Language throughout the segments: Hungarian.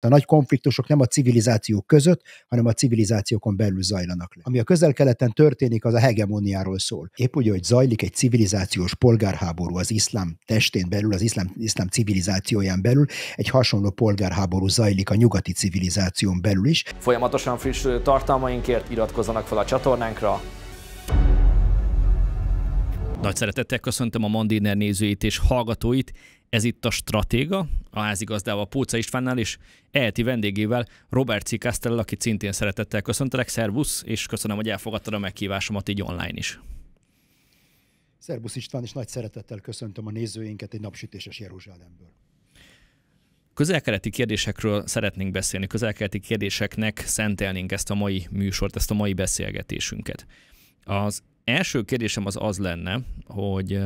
A nagy konfliktusok nem a civilizációk között, hanem a civilizációkon belül zajlanak le. Ami a közel-keleten történik, az a hegemoniáról szól. Épp úgy, hogy zajlik egy civilizációs polgárháború az iszlám testén belül, az iszlám, iszlám civilizációján belül, egy hasonló polgárháború zajlik a nyugati civilizáción belül is. Folyamatosan friss tartalmainkért iratkozzanak fel a csatornánkra, nagy szeretettel köszöntöm a Mandiner nézőit és hallgatóit. Ez itt a Stratéga, a házigazdával Póca Istvánnál és Elti vendégével Robert C. Castell, akit szintén szeretettel köszöntelek. Szervusz, és köszönöm, hogy elfogadtad a meghívásomat így online is. Szervusz István, és nagy szeretettel köszöntöm a nézőinket egy napsütéses Jeruzsálemből. Közelkeleti kérdésekről szeretnénk beszélni, közelkeleti kérdéseknek szentelnénk ezt a mai műsort, ezt a mai beszélgetésünket. Az első kérdésem az az lenne, hogy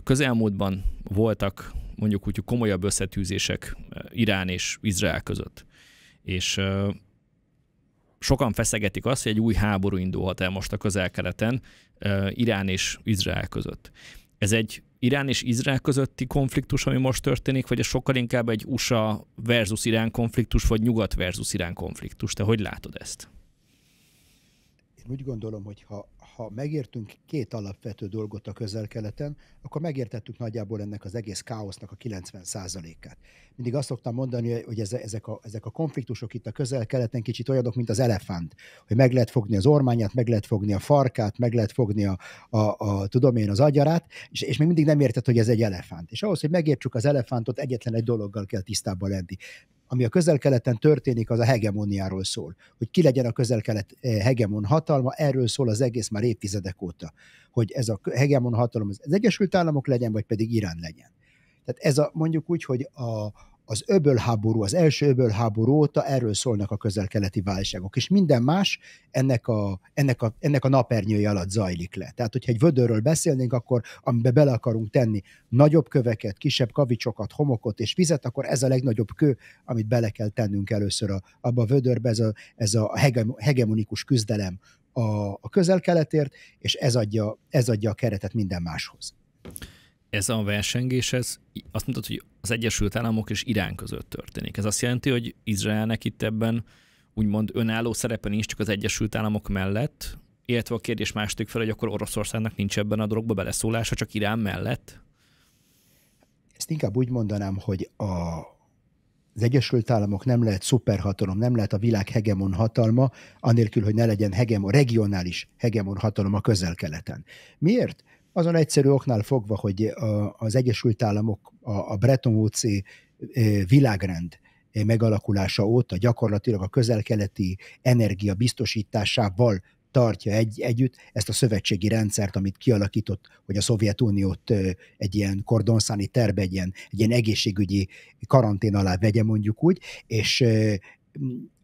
a közelmúltban voltak mondjuk úgy komolyabb összetűzések eh, Irán és Izrael között. És eh, sokan feszegetik azt, hogy egy új háború indulhat el most a közel-keleten eh, Irán és Izrael között. Ez egy Irán és Izrael közötti konfliktus, ami most történik, vagy ez sokkal inkább egy USA versus Irán konfliktus, vagy Nyugat versus Irán konfliktus? Te hogy látod ezt? Én úgy gondolom, hogy ha ha megértünk két alapvető dolgot a közel-keleten, akkor megértettük nagyjából ennek az egész káosznak a 90%-át mindig azt szoktam mondani, hogy ezek a, ezek a konfliktusok itt a közel-keleten kicsit olyanok, mint az elefánt, hogy meg lehet fogni az ormányát, meg lehet fogni a farkát, meg lehet fogni a, a, a tudom én, az agyarát, és, és még mindig nem érted, hogy ez egy elefánt. És ahhoz, hogy megértsük az elefántot, egyetlen egy dologgal kell tisztában lenni ami a közel-keleten történik, az a hegemoniáról szól. Hogy ki legyen a közel-kelet eh, hegemon hatalma, erről szól az egész már évtizedek óta. Hogy ez a hegemon hatalom az Egyesült Államok legyen, vagy pedig Irán legyen. Tehát ez a, mondjuk úgy, hogy a, az öbölháború, az első öbölháború óta erről szólnak a közel-keleti válságok, és minden más ennek a, ennek, a, ennek a napernyője alatt zajlik le. Tehát, hogyha egy vödörről beszélnénk, akkor amiben bele akarunk tenni nagyobb köveket, kisebb kavicsokat, homokot és vizet, akkor ez a legnagyobb kő, amit bele kell tennünk először a, abba a vödörbe, ez a, ez a hegemonikus küzdelem a, a közel-keletért, és ez adja, ez adja a keretet minden máshoz ez a versengés, ez azt mutat, hogy az Egyesült Államok és Irán között történik. Ez azt jelenti, hogy Izraelnek itt ebben úgymond önálló szerepe nincs csak az Egyesült Államok mellett, illetve a kérdés második fel, hogy akkor Oroszországnak nincs ebben a dologba beleszólása, csak Irán mellett? Ezt inkább úgy mondanám, hogy a, az Egyesült Államok nem lehet szuperhatalom, nem lehet a világ hegemon hatalma, anélkül, hogy ne legyen hegemon, regionális hegemon hatalom a közel-keleten. Miért? azon egyszerű oknál fogva, hogy a, az Egyesült Államok a, a Bretton woods világrend megalakulása óta gyakorlatilag a közel-keleti energia biztosításával tartja egy, együtt ezt a szövetségi rendszert, amit kialakított, hogy a Szovjetuniót egy ilyen kordonszáni terbe, egy ilyen, egy ilyen egészségügyi karantén alá vegye mondjuk úgy, és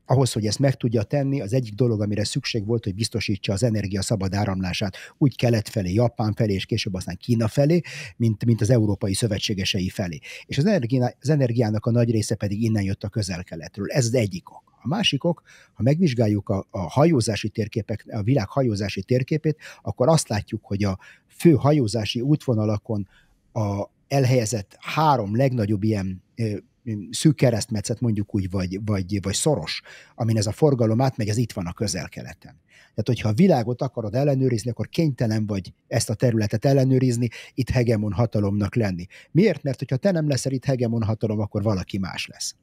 ahhoz, hogy ezt meg tudja tenni, az egyik dolog, amire szükség volt, hogy biztosítsa az energia szabad áramlását úgy kelet felé, Japán felé, és később aztán Kína felé, mint, mint az európai szövetségesei felé. És az, energia, az energiának a nagy része pedig innen jött a közel-keletről. Ez az egyik ok. A másikok, ha megvizsgáljuk a, a hajózási térképek, a világ hajózási térképét, akkor azt látjuk, hogy a fő hajózási útvonalakon a elhelyezett három legnagyobb ilyen szűk keresztmetszet mondjuk úgy, vagy, vagy, vagy szoros, amin ez a forgalom átmegy, ez itt van a közel-keleten. Tehát, hogyha a világot akarod ellenőrizni, akkor kénytelen vagy ezt a területet ellenőrizni, itt hegemon hatalomnak lenni. Miért? Mert hogyha te nem leszel itt hegemon hatalom, akkor valaki más lesz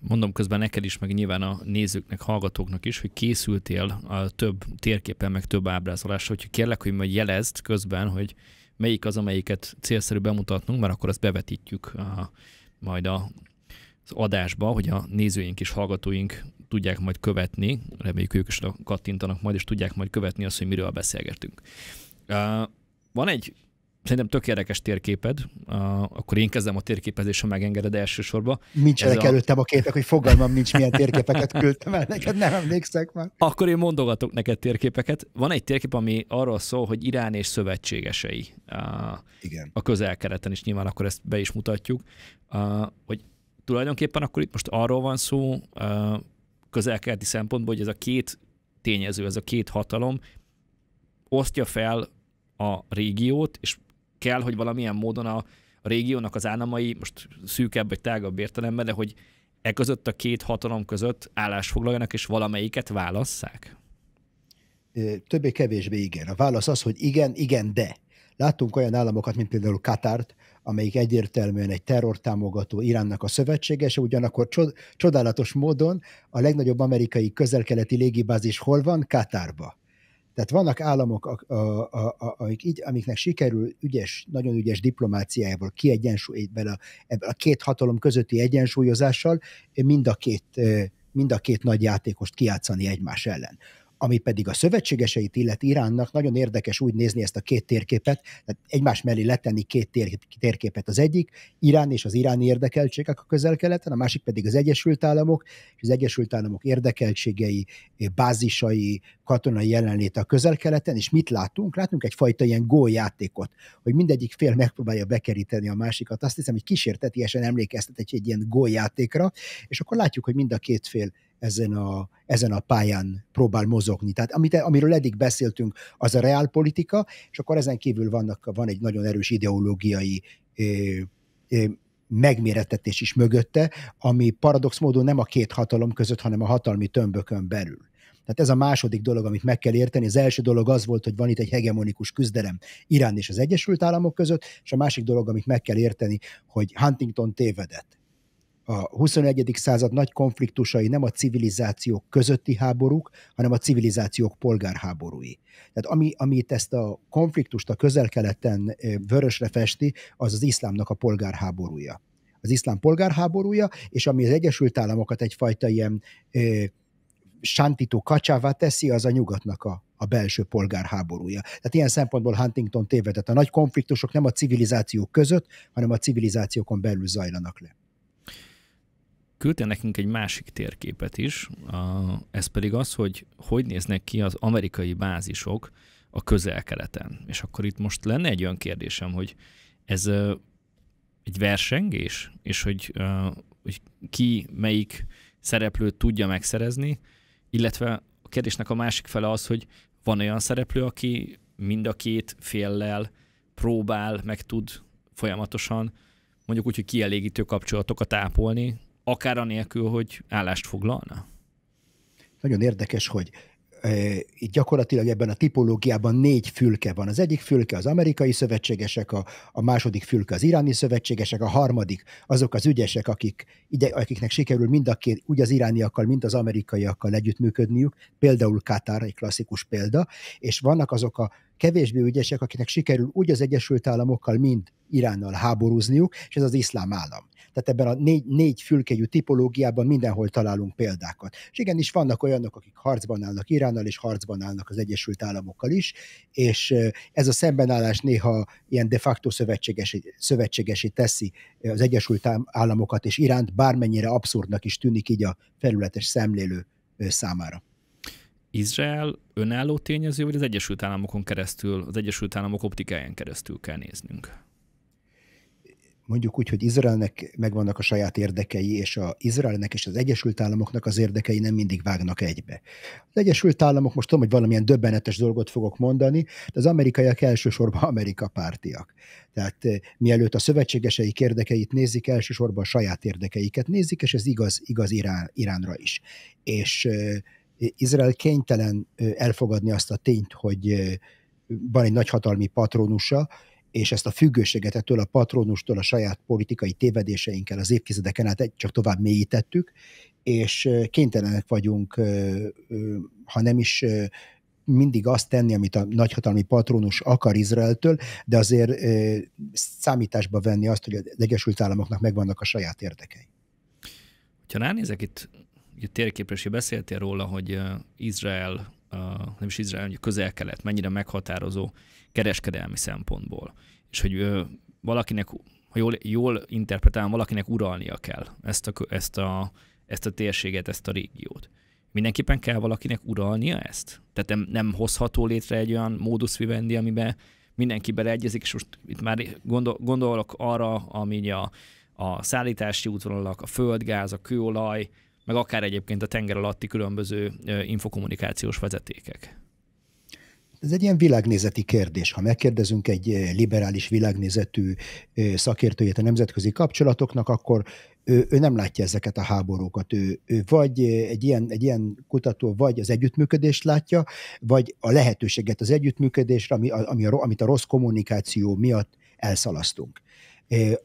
mondom közben neked is, meg nyilván a nézőknek, hallgatóknak is, hogy készültél a több térképen, meg több ábrázolásra, hogy kérlek, hogy majd jelezd közben, hogy melyik az, amelyiket célszerű bemutatnunk, mert akkor azt bevetítjük a, majd a, az adásba, hogy a nézőink és hallgatóink tudják majd követni, reméljük ők is kattintanak majd, és tudják majd követni azt, hogy miről beszélgetünk. Van egy szerintem tök érdekes térképed, uh, akkor én kezdem a térképezés, ha megengeded elsősorban. Nincsenek előttem a, a képek, hogy fogalmam nincs, milyen térképeket küldtem el neked, nem emlékszek már. Akkor én mondogatok neked térképeket. Van egy térkép, ami arról szól, hogy Irán és szövetségesei uh, Igen. a közel is nyilván akkor ezt be is mutatjuk, uh, hogy tulajdonképpen akkor itt most arról van szó, uh, közel szempontból, hogy ez a két tényező, ez a két hatalom osztja fel a régiót, és kell, hogy valamilyen módon a, a régiónak az államai, most szűkebb vagy tágabb értelemben, de hogy e között a két hatalom között állásfoglaljanak, és valamelyiket válasszák? Többé-kevésbé igen. A válasz az, hogy igen, igen, de. Láttunk olyan államokat, mint például Katárt, amelyik egyértelműen egy terrortámogató Iránnak a szövetségese, ugyanakkor csodálatos módon a legnagyobb amerikai közelkeleti légibázis hol van? Katárba. Tehát vannak államok, a, a, a, amik így, amiknek sikerül ügyes, nagyon ügyes diplomáciájával kiegyensúlyban a, a két hatalom közötti egyensúlyozással mind a két mind a két nagy játékost kiátszani egymás ellen. Ami pedig a szövetségeseit illet Iránnak, nagyon érdekes úgy nézni ezt a két térképet, tehát egymás mellé letenni két térképet. Az egyik Irán és az iráni érdekeltségek a közel-keleten, a másik pedig az Egyesült Államok, és az Egyesült Államok érdekeltségei, bázisai, katonai jelenléte a közel-keleten, és mit látunk? Látunk egyfajta ilyen góljátékot, hogy mindegyik fél megpróbálja bekeríteni a másikat. Azt hiszem, hogy kísértetiesen emlékeztet egy, egy ilyen góljátékra, és akkor látjuk, hogy mind a két fél ezen a, ezen a pályán próbál mozogni. Tehát amit, amiről eddig beszéltünk, az a reálpolitika, és akkor ezen kívül vannak, van egy nagyon erős ideológiai ö, ö, megmérettetés is mögötte, ami paradox módon nem a két hatalom között, hanem a hatalmi tömbökön belül. Tehát ez a második dolog, amit meg kell érteni. Az első dolog az volt, hogy van itt egy hegemonikus küzdelem Irán és az Egyesült Államok között, és a másik dolog, amit meg kell érteni, hogy Huntington tévedett a 21. század nagy konfliktusai nem a civilizációk közötti háborúk, hanem a civilizációk polgárháborúi. Tehát ami, ami ezt a konfliktust a közel-keleten vörösre festi, az az iszlámnak a polgárháborúja. Az iszlám polgárháborúja, és ami az Egyesült Államokat egyfajta ilyen ö, sántító kacsává teszi, az a nyugatnak a, a belső polgárháborúja. Tehát ilyen szempontból Huntington tévedett. A nagy konfliktusok nem a civilizációk között, hanem a civilizációkon belül zajlanak le küldte nekünk egy másik térképet is, a, ez pedig az, hogy hogy néznek ki az amerikai bázisok a közel-keleten. És akkor itt most lenne egy olyan kérdésem, hogy ez egy versengés, és hogy, hogy ki melyik szereplőt tudja megszerezni, illetve a kérdésnek a másik fele az, hogy van olyan szereplő, aki mind a két féllel próbál, meg tud folyamatosan mondjuk úgy, hogy kielégítő kapcsolatokat ápolni, akár anélkül, hogy állást foglalna? Nagyon érdekes, hogy e, itt gyakorlatilag ebben a tipológiában négy fülke van. Az egyik fülke az amerikai szövetségesek, a, a második fülke az iráni szövetségesek, a harmadik azok az ügyesek, akik, ide, akiknek sikerül mind a két, úgy az irániakkal, mint az amerikaiakkal együttműködniük, például Katár egy klasszikus példa, és vannak azok a kevésbé ügyesek, akiknek sikerül úgy az Egyesült Államokkal, mint Iránnal háborúzniuk, és ez az iszlám állam. Tehát ebben a négy, négy fülkejű tipológiában mindenhol találunk példákat. És igenis vannak olyanok, akik harcban állnak Iránnal, és harcban állnak az Egyesült Államokkal is, és ez a szembenállás néha ilyen de facto szövetségesi, szövetségesi teszi az Egyesült Államokat és Iránt, bármennyire abszurdnak is tűnik így a felületes szemlélő számára. Izrael önálló tényező, vagy az Egyesült Államokon keresztül, az Egyesült Államok optikáján keresztül kell néznünk? mondjuk úgy, hogy Izraelnek megvannak a saját érdekei, és az Izraelnek és az Egyesült Államoknak az érdekei nem mindig vágnak egybe. Az Egyesült Államok, most tudom, hogy valamilyen döbbenetes dolgot fogok mondani, de az amerikaiak elsősorban Amerika pártiak. Tehát eh, mielőtt a szövetségeseik érdekeit nézik, elsősorban a saját érdekeiket nézik, és ez igaz, igaz Irán, Iránra is. És eh, Izrael kénytelen eh, elfogadni azt a tényt, hogy van egy nagyhatalmi patronusa, és ezt a függőséget ettől a patronustól, a saját politikai tévedéseinkkel az évtizedeken át csak tovább mélyítettük, és kénytelenek vagyunk, ha nem is mindig azt tenni, amit a nagyhatalmi patronus akar Izraeltől, de azért számításba venni azt, hogy az Egyesült Államoknak megvannak a saját érdekei. Ha ránézek itt, itt térképre, és beszéltél róla, hogy Izrael, nem is Izrael, hogy közel-kelet mennyire meghatározó kereskedelmi szempontból. És hogy ö, valakinek, ha jól, jól interpretálom, valakinek uralnia kell ezt a, ezt, a, ezt a térséget, ezt a régiót. Mindenképpen kell valakinek uralnia ezt? Tehát nem, nem hozható létre egy olyan modus vivendi, amiben mindenki beleegyezik, és most itt már gondol, gondolok arra, ami a, a szállítási útvonalak, a földgáz, a kőolaj, meg akár egyébként a tenger alatti különböző infokommunikációs vezetékek ez egy ilyen világnézeti kérdés. Ha megkérdezünk egy eh, liberális világnézetű eh, szakértőjét a nemzetközi kapcsolatoknak, akkor ő, ő nem látja ezeket a háborúkat. Ő, ő vagy eh, egy ilyen, egy ilyen kutató vagy az együttműködést látja, vagy a lehetőséget az együttműködésre, ami, ami a, amit a rossz kommunikáció miatt elszalasztunk.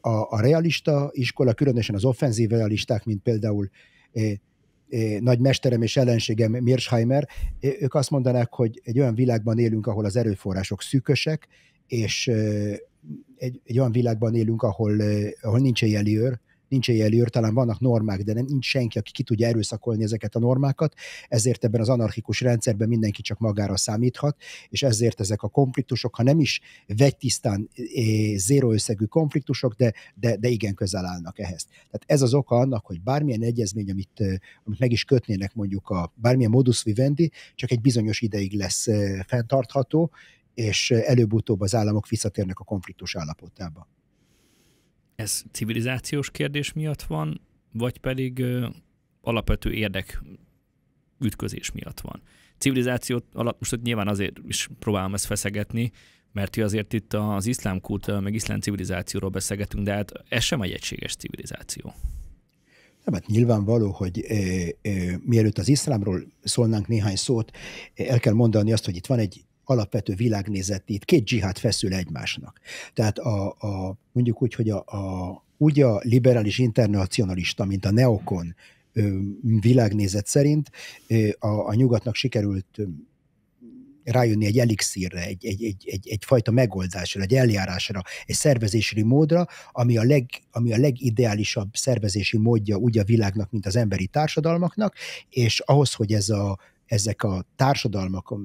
A, a realista iskola, különösen az offenzív realisták, mint például nagy mesterem és ellenségem Mirsheimer, ők azt mondanák, hogy egy olyan világban élünk, ahol az erőforrások szűkösek, és egy, egy olyan világban élünk, ahol, ahol nincs egy őr, nincs éjjeli őr, talán vannak normák, de nem, nincs senki, aki ki tudja erőszakolni ezeket a normákat, ezért ebben az anarchikus rendszerben mindenki csak magára számíthat, és ezért ezek a konfliktusok, ha nem is tisztán zéro összegű konfliktusok, de, de, de igen közel állnak ehhez. Tehát ez az oka annak, hogy bármilyen egyezmény, amit, amit meg is kötnének mondjuk a bármilyen modus vivendi, csak egy bizonyos ideig lesz fenntartható, és előbb-utóbb az államok visszatérnek a konfliktus állapotába ez civilizációs kérdés miatt van, vagy pedig ö, alapvető érdek ütközés miatt van. Civilizációt alatt most nyilván azért is próbálom ezt feszegetni, mert ti azért itt az iszlám kult, meg iszlám civilizációról beszélgetünk, de hát ez sem egy egységes civilizáció. Nem, hát nyilvánvaló, hogy e, e, mielőtt az iszlámról szólnánk néhány szót, el kell mondani azt, hogy itt van egy alapvető világnézetét két dzsihát feszül egymásnak. Tehát a, a mondjuk úgy, hogy a, a, úgy a liberális internacionalista, mint a neokon világnézet szerint a, a nyugatnak sikerült rájönni egy elixírre, egy, egy, egy, egy, egyfajta megoldásra, egy eljárásra, egy szervezési módra, ami a, leg, ami a legideálisabb szervezési módja úgy a világnak, mint az emberi társadalmaknak, és ahhoz, hogy ez a ezek a társadalmak, a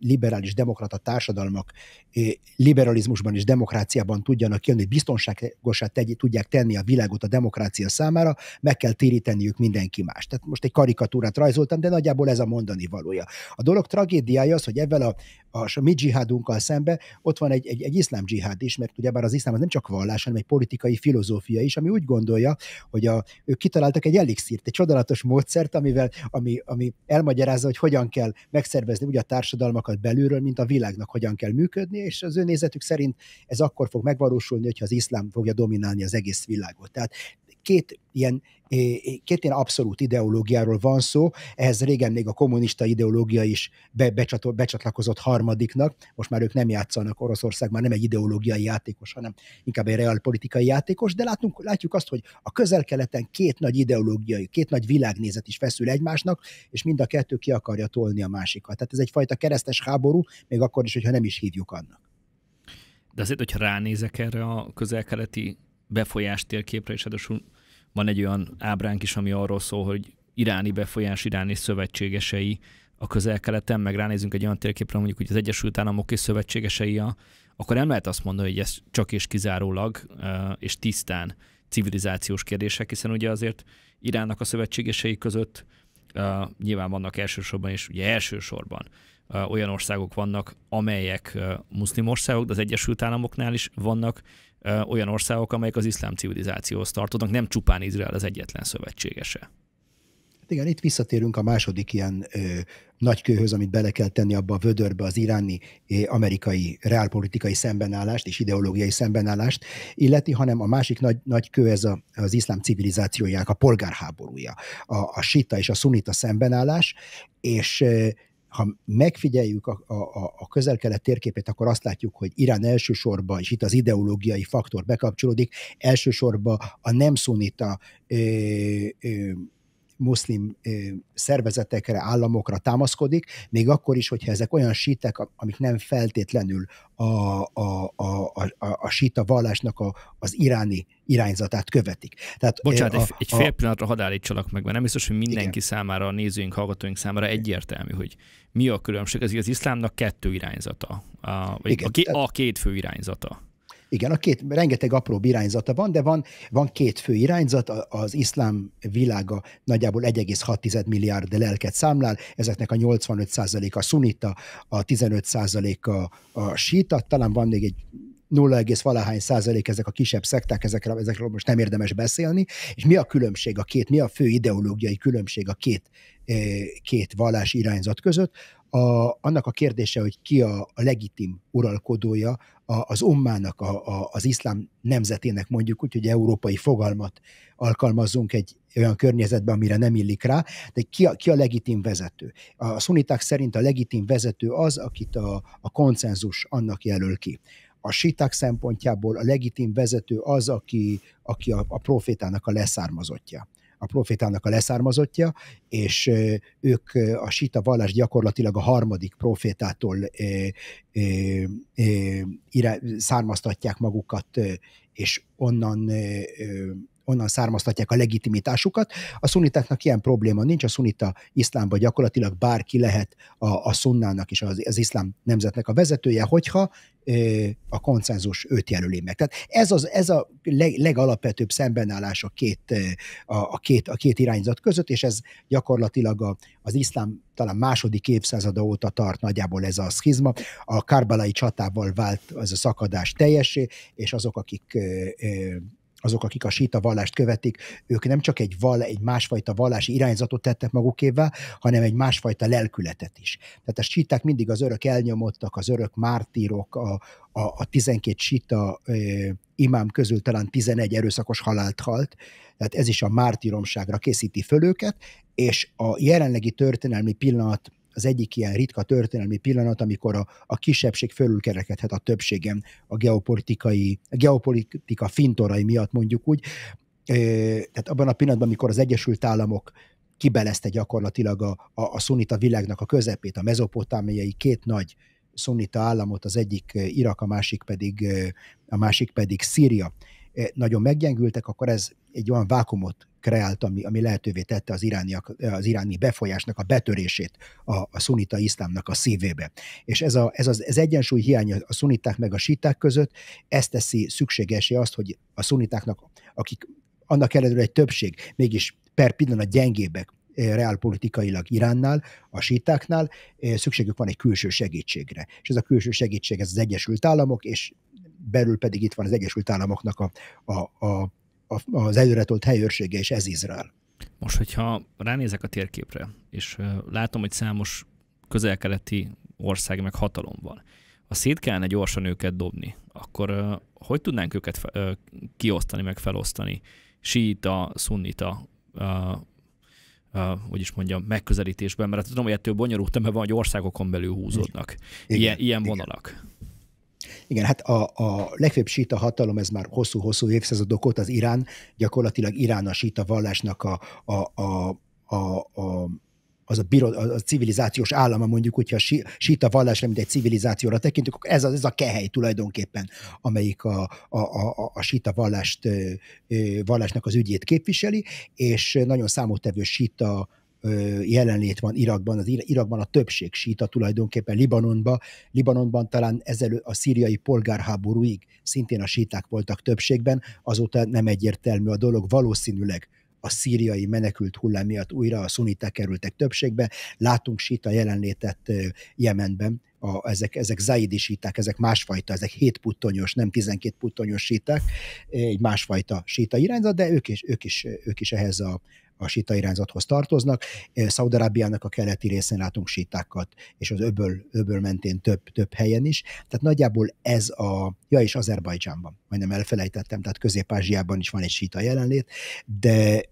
liberális demokrata társadalmak eh, liberalizmusban és demokráciában tudjanak jönni, hogy biztonságosá tudják tenni a világot a demokrácia számára, meg kell téríteniük mindenki más. Tehát most egy karikatúrát rajzoltam, de nagyjából ez a mondani valója. A dolog tragédiája az, hogy ebben a, a, a mi dzsihádunkkal szembe ott van egy, egy, egy iszlám dzsihád is, mert ugyebár az iszlám az nem csak vallás, hanem egy politikai filozófia is, ami úgy gondolja, hogy a, ők kitaláltak egy elixírt, egy csodálatos módszert, amivel, ami, ami elmagyarázza, hogy hogyan kell megszervezni úgy a társadalmakat belülről, mint a világnak hogyan kell működni, és az ő nézetük szerint ez akkor fog megvalósulni, hogyha az iszlám fogja dominálni az egész világot. Tehát két ilyen két ilyen abszolút ideológiáról van szó, ehhez régen még a kommunista ideológia is be, becsatol, becsatlakozott harmadiknak, most már ők nem játszanak, Oroszország már nem egy ideológiai játékos, hanem inkább egy realpolitikai játékos, de látunk, látjuk azt, hogy a közel-keleten két nagy ideológiai, két nagy világnézet is feszül egymásnak, és mind a kettő ki akarja tolni a másikat. Tehát ez egyfajta keresztes háború, még akkor is, hogyha nem is hívjuk annak. De azért, hogyha ránézek erre a közel-keleti befolyás térképre, és adásul van egy olyan ábránk is, ami arról szól, hogy iráni befolyás, iráni szövetségesei a közel-keleten, meg ránézünk egy olyan térképre, mondjuk, hogy az Egyesült Államok és szövetségesei, a, akkor nem lehet azt mondani, hogy ez csak és kizárólag és tisztán civilizációs kérdések, hiszen ugye azért Iránnak a szövetségesei között Uh, nyilván vannak elsősorban, és ugye elsősorban uh, olyan országok vannak, amelyek uh, muszlim országok, de az Egyesült Államoknál is vannak olyan országok, amelyek az iszlám civilizációhoz tartoznak, nem csupán Izrael az egyetlen szövetségese. Hát igen, itt visszatérünk a második ilyen ö, nagykőhöz, amit bele kell tenni abba a vödörbe az iráni é, amerikai reálpolitikai szembenállást és ideológiai szembenállást illeti, hanem a másik nagy, nagy kő ez a, az iszlám civilizációjának a polgárháborúja, a, a sita és a szunita szembenállás, és ö, ha megfigyeljük a, a, a közel-kelet térképét, akkor azt látjuk, hogy Irán elsősorban, és itt az ideológiai faktor bekapcsolódik, elsősorban a nem szunita ö, ö, muszlim szervezetekre, államokra támaszkodik, még akkor is, hogyha ezek olyan sítek, amik nem feltétlenül a, a, a, a, a síta vallásnak a, az iráni irányzatát követik. Tehát, Bocsánat, a, egy fél a... pillanatra hadd állítsalak meg, mert nem biztos, hogy mindenki igen. számára, a nézőink, hallgatóink számára egyértelmű, hogy mi a különbség. Ez az iszlámnak kettő irányzata, a, vagy igen, a, a két fő irányzata. Igen, a két, rengeteg apró irányzata van, de van, van két fő irányzat, az iszlám világa nagyjából 1,6 milliárd lelket számlál, ezeknek a 85% a szunita, a 15% a, a síta, talán van még egy 0, valahány százalék ezek a kisebb szekták, ezekről, ezekről most nem érdemes beszélni, és mi a különbség a két, mi a fő ideológiai különbség a két, eh, két vallás irányzat között, a, annak a kérdése, hogy ki a, a legitim uralkodója a, az ummának, a, a, az iszlám nemzetének mondjuk úgy, hogy európai fogalmat alkalmazzunk egy olyan környezetben, amire nem illik rá, de ki a, ki a legitim vezető? A szuniták szerint a legitim vezető az, akit a, a konszenzus annak jelöl ki a siták szempontjából a legitim vezető az, aki, aki a, a profétának a leszármazottja a profétának a leszármazottja, és ők a sita vallás gyakorlatilag a harmadik profétától származtatják magukat, és onnan onnan származtatják a legitimitásukat. A szunitáknak ilyen probléma nincs, a szunita iszlámban gyakorlatilag bárki lehet a, a szunnának és az, az iszlám nemzetnek a vezetője, hogyha ö, a konszenzus őt jelöli meg. Tehát ez, az, ez a leg, legalapvetőbb szembenállás a két, a, a, két, a két irányzat között, és ez gyakorlatilag a, az iszlám talán második évszázada óta tart nagyjából ez a szkizma. A kárbalai csatával vált ez a szakadás teljesé, és azok, akik ö, ö, azok, akik a síta vallást követik, ők nem csak egy, vall, egy másfajta vallási irányzatot tettek magukévá, hanem egy másfajta lelkületet is. Tehát a síták mindig az örök elnyomottak, az örök mártírok, a, a, a 12 síta ö, imám közül talán 11 erőszakos halált halt, tehát ez is a mártíromságra készíti föl őket, és a jelenlegi történelmi pillanat az egyik ilyen ritka történelmi pillanat, amikor a, a kisebbség fölülkerekedhet a többségem a geopolitikai, a geopolitika fintorai miatt mondjuk úgy. Tehát abban a pillanatban, amikor az Egyesült Államok kibelezte gyakorlatilag a, a, a szunita világnak a közepét, a mezopotámiai két nagy szunita államot, az egyik Irak, a másik pedig, a másik pedig Szíria Eh, nagyon meggyengültek, akkor ez egy olyan vákumot kreált, ami, ami lehetővé tette az, irániak, eh, az iráni befolyásnak a betörését a, a szunita iszlámnak a szívébe. És ez, a, ez az ez egyensúly hiánya a szuniták meg a síták között, ez teszi szükségesé azt, hogy a szunitáknak, akik annak ellenére egy többség, mégis per pillanat gyengébbek, eh, reálpolitikailag Iránnál, a sítáknál, szükségük van egy külső segítségre. És ez a külső segítség, ez az Egyesült Államok, és belül pedig itt van az Egyesült Államoknak a, a, a, a, az előretolt helyőrsége, és ez Izrael. Most, hogyha ránézek a térképre, és látom, hogy számos közelkeleti ország meg hatalom van, ha szét kellene gyorsan őket dobni, akkor hogy tudnánk őket kiosztani, meg felosztani? Siita, szunnita, Uh, hogy is mondjam, megközelítésben, mert hát tudom, hogy ettől bonyolultabb, mert van, hogy országokon belül húzódnak. Igen, ilyen, ilyen igen. vonalak. Igen, hát a, a legfőbb síta hatalom, ez már hosszú-hosszú évszázadok óta az Irán, gyakorlatilag Irán a síta vallásnak a, a, a, a, a az a, biro, a civilizációs állama, mondjuk, hogyha a síta vallásra, mint egy civilizációra tekintünk, akkor ez a, ez a kehely tulajdonképpen, amelyik a, a, a, a síta vallást, vallásnak az ügyét képviseli, és nagyon számottevő síta jelenlét van Irakban, az Irakban a többség síta tulajdonképpen Libanonban, Libanonban talán ezelő a szíriai polgárháborúig szintén a síták voltak többségben, azóta nem egyértelmű a dolog, valószínűleg a szíriai menekült hullám miatt újra a szuniták kerültek többségbe, látunk síta jelenlétet Jemenben, a, ezek, ezek zaidi síták, ezek másfajta, ezek 7 puttonyos, nem 12 puttonyos síták, egy másfajta síta irányzat, de ők is, ők is, ők is ehhez a, a sita irányzathoz tartoznak. Szaudarábiának a keleti részén látunk sítákat, és az öböl, öböl mentén több, több helyen is. Tehát nagyjából ez a, ja és Azerbajdzsánban, majdnem elfelejtettem, tehát Közép-Ázsiában is van egy sita jelenlét, de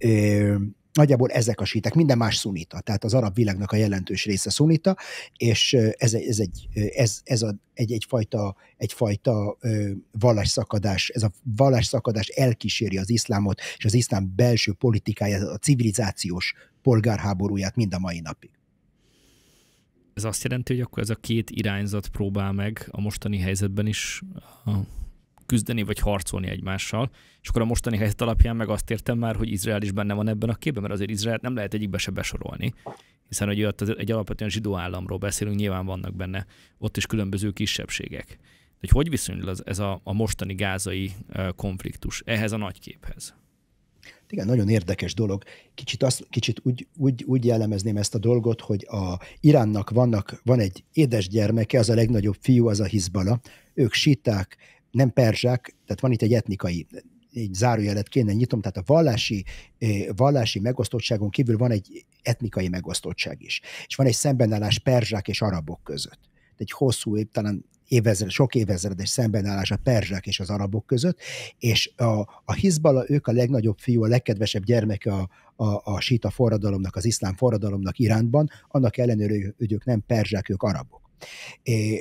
Nagyjából ezek a síták, minden más szunita, tehát az arab világnak a jelentős része szunita, és ez, ez, egy, ez, ez a, egy, egyfajta, egyfajta vallásszakadás, ez a vallásszakadás elkíséri az iszlámot, és az iszlám belső politikája a civilizációs polgárháborúját mind a mai napig. Ez azt jelenti, hogy akkor ez a két irányzat próbál meg a mostani helyzetben is a küzdeni vagy harcolni egymással. És akkor a mostani helyzet alapján meg azt értem már, hogy Izrael is benne van ebben a képben, mert azért Izrael nem lehet egyikbe se besorolni. Hiszen hogy ott egy alapvetően zsidó államról beszélünk, nyilván vannak benne ott is különböző kisebbségek. Hogy hogy viszonyul az, ez a, a mostani gázai konfliktus ehhez a nagy képhez? Igen, nagyon érdekes dolog. Kicsit, azt, kicsit úgy, úgy, úgy jellemezném ezt a dolgot, hogy a Iránnak vannak, van egy édes gyermeke, az a legnagyobb fiú, az a Hizbala. Ők síták, nem perzsák, tehát van itt egy etnikai egy zárójelet kéne nyitom, tehát a vallási, eh, vallási megosztottságon kívül van egy etnikai megosztottság is. És van egy szembenállás perzsák és arabok között. Egy hosszú, talán évezred, sok évezredes szembenállás a perzsák és az arabok között, és a, a Hizbala, ők a legnagyobb fiú, a legkedvesebb gyermeke a, a, a síta forradalomnak, az iszlám forradalomnak Iránban, annak ellenőre, hogy ők nem perzsák, ők arabok.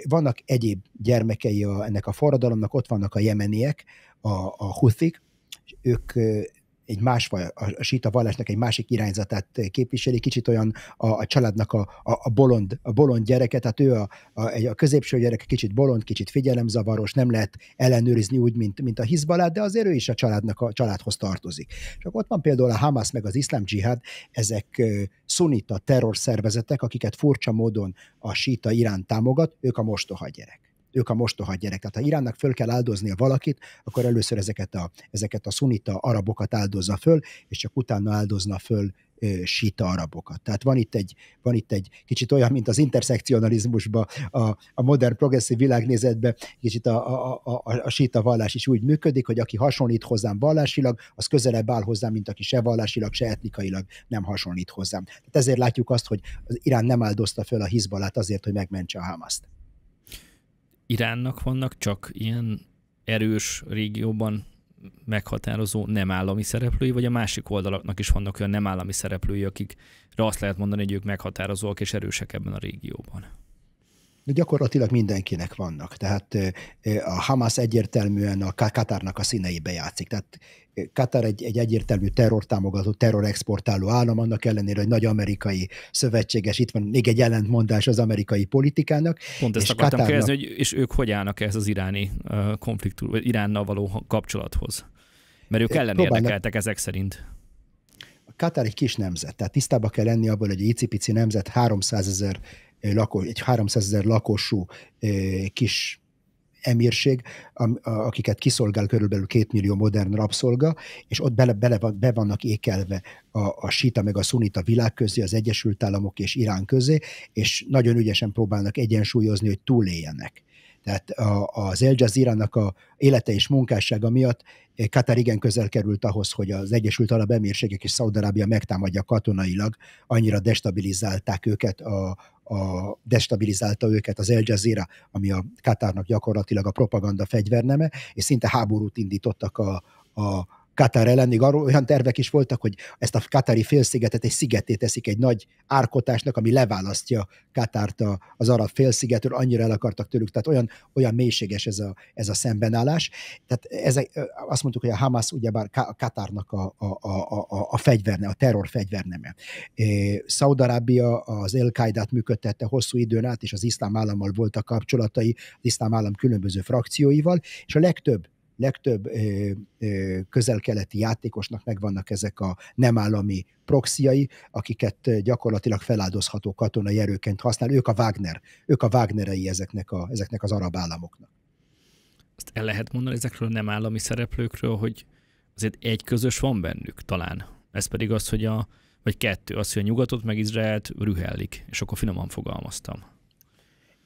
Vannak egyéb gyermekei a, ennek a forradalomnak, ott vannak a jemeniek, a, a huszik, ők egy másfaj, a síta vallásnak egy másik irányzatát képviseli, kicsit olyan a, a családnak a, a, a, bolond, a bolond gyereke, tehát ő a, a, a középső gyerek, kicsit bolond, kicsit figyelemzavaros, nem lehet ellenőrizni úgy, mint, mint a Hizbalát, de azért ő is a családnak a családhoz tartozik. Csak ott van például a Hamas meg az iszlám dzsihád, ezek szunita terrorszervezetek, akiket furcsa módon a síta Irán támogat, ők a mostoha gyerek ők a mostoha gyerek. Tehát ha Iránnak föl kell áldoznia valakit, akkor először ezeket a, ezeket a szunita arabokat áldozza föl, és csak utána áldozna föl sita arabokat. Tehát van itt, egy, van itt egy kicsit olyan, mint az interszekcionalizmusban, a, a modern progresszív világnézetben, kicsit a, a, a, a sita vallás is úgy működik, hogy aki hasonlít hozzám vallásilag, az közelebb áll hozzám, mint aki se vallásilag, se etnikailag nem hasonlít hozzám. Tehát ezért látjuk azt, hogy az Irán nem áldozta föl a Hizbalát azért, hogy megmentse a Hamaszt. Iránnak vannak csak ilyen erős régióban meghatározó nem állami szereplői, vagy a másik oldalaknak is vannak olyan nem állami szereplői, akikre azt lehet mondani, hogy ők meghatározóak és erősek ebben a régióban de gyakorlatilag mindenkinek vannak. Tehát a Hamas egyértelműen a Katárnak a színeibe játszik. Tehát Katar egy, egy egyértelmű terrortámogató, terrorexportáló állam, annak ellenére, hogy nagy amerikai szövetséges, itt van még egy ellentmondás az amerikai politikának. Pont ezt és akartam Katárnak... kérdezni, hogy és ők hogy állnak ehhez az iráni konfliktus, vagy Iránnal való kapcsolathoz? Mert ők ellen Próbálnak... érdekeltek ezek szerint. Katár egy kis nemzet, tehát tisztába kell lenni abból, hogy egy icipici nemzet 300 ezer lakos, egy 300 ezer lakosú kis emírség, akiket kiszolgál körülbelül két millió modern rabszolga, és ott bele, bele van, be vannak ékelve a, a síta meg a szunita világ közé, az Egyesült Államok és Irán közé, és nagyon ügyesen próbálnak egyensúlyozni, hogy túléljenek. Tehát a, az El Jazeera-nak a élete és munkássága miatt Katar igen közel került ahhoz, hogy az Egyesült Arab Emírségek és Szaudarábia megtámadja katonailag, annyira destabilizálták őket a, a, destabilizálta őket az El Jazeera, ami a Katárnak gyakorlatilag a propaganda fegyverneme, és szinte háborút indítottak a, a, Katar ellenig arról olyan tervek is voltak, hogy ezt a katari félszigetet egy szigeté teszik egy nagy árkotásnak, ami leválasztja Katárt az arab félszigetről, annyira el akartak tőlük, tehát olyan, olyan mélységes ez a, ez a szembenállás. Tehát ezek, azt mondtuk, hogy a Hamas ugyebár Katárnak a, a, a, a, a fegyverne, a terror fegyverneme. Szaudarábia az el qaidát működtette hosszú időn át, és az iszlám állammal voltak kapcsolatai, az iszlám állam különböző frakcióival, és a legtöbb legtöbb közelkeleti közel-keleti játékosnak megvannak ezek a nem állami proxiai, akiket gyakorlatilag feláldozható katonai erőként használ. Ők a Wagner, ők a Wagnerei ezeknek, a, ezeknek az arab államoknak. Azt el lehet mondani ezekről a nem állami szereplőkről, hogy azért egy közös van bennük talán. Ez pedig az, hogy a, vagy kettő, az, hogy a nyugatot meg Izraelt rühellik, és akkor finoman fogalmaztam.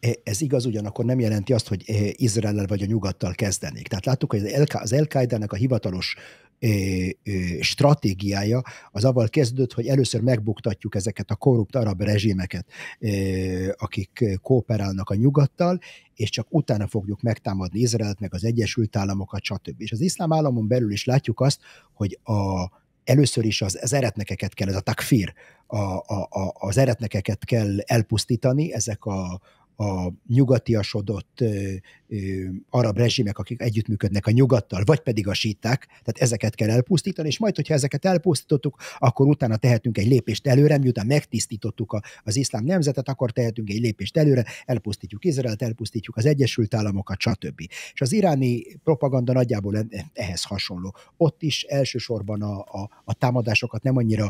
E, ez igaz, ugyanakkor nem jelenti azt, hogy e, Izrael vagy a nyugattal kezdenék. Tehát láttuk, hogy az al a hivatalos e, stratégiája az avval kezdődött, hogy először megbuktatjuk ezeket a korrupt arab rezsimeket, akik kooperálnak a nyugattal, és csak utána fogjuk megtámadni Izraelt, meg az Egyesült Államokat, stb. És az iszlám államon belül is látjuk azt, hogy a először is az, az eretnekeket kell, ez a takfir, a, a, a, az eretnekeket kell elpusztítani, ezek a, a nyugatiasodott arab rezsimek, akik együttműködnek a nyugattal, vagy pedig a síták, tehát ezeket kell elpusztítani, és majd, hogyha ezeket elpusztítottuk, akkor utána tehetünk egy lépést előre, miután megtisztítottuk a, az iszlám nemzetet, akkor tehetünk egy lépést előre, elpusztítjuk Izraelt, elpusztítjuk az Egyesült Államokat, stb. És az iráni propaganda nagyjából e-, ehhez hasonló. Ott is elsősorban a, a, a támadásokat nem annyira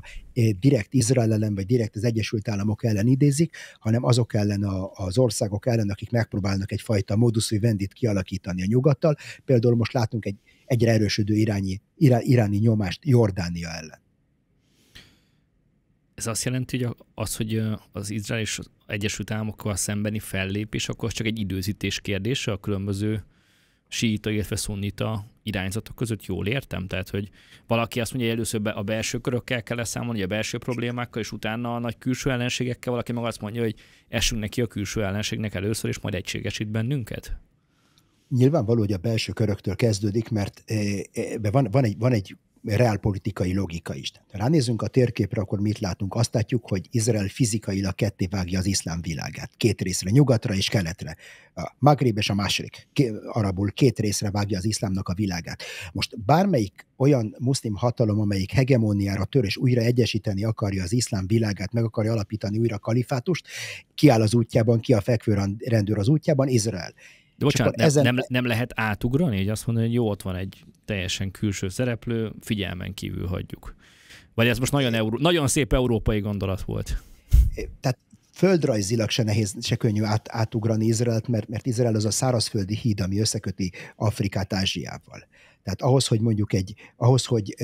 direkt Izrael ellen, vagy direkt az Egyesült Államok ellen idézik, hanem azok ellen a, az ország országok ellen, akik megpróbálnak egyfajta modus vendit kialakítani a nyugattal. Például most látunk egy egyre erősödő irányi, irá, iráni nyomást Jordánia ellen. Ez azt jelenti, hogy az, hogy az Izrael és az Egyesült Államokkal szembeni fellépés, akkor az csak egy időzítés kérdése a különböző síita, illetve szunnita irányzatok között jól értem? Tehát, hogy valaki azt mondja, hogy először a belső körökkel kell leszámolni, a belső problémákkal, és utána a nagy külső ellenségekkel, valaki meg azt mondja, hogy esünk neki a külső ellenségnek először, és majd egységesít bennünket? Nyilvánvaló, hogy a belső köröktől kezdődik, mert eh, eh, van, van, egy, van egy realpolitikai logika is. Ha ránézünk a térképre, akkor mit látunk? Azt látjuk, hogy Izrael fizikailag ketté vágja az iszlám világát. Két részre, nyugatra és keletre. A Magrib és a másik, arabul két részre vágja az iszlámnak a világát. Most bármelyik olyan muszlim hatalom, amelyik hegemóniára tör és újra egyesíteni akarja az iszlám világát, meg akarja alapítani újra kalifátust, kiáll az útjában, ki a fekvő rendőr az útjában, Izrael. De bocsánat, ezen... nem, nem lehet átugrani, hogy azt mondani, hogy jó, ott van egy teljesen külső szereplő, figyelmen kívül hagyjuk. Vagy ez most nagyon, euró, nagyon szép európai gondolat volt. Tehát földrajzilag se nehéz, se könnyű át, átugrani Izraelt, mert, mert Izrael az a szárazföldi híd, ami összeköti Afrikát Ázsiával. Tehát ahhoz, hogy mondjuk egy, ahhoz, hogy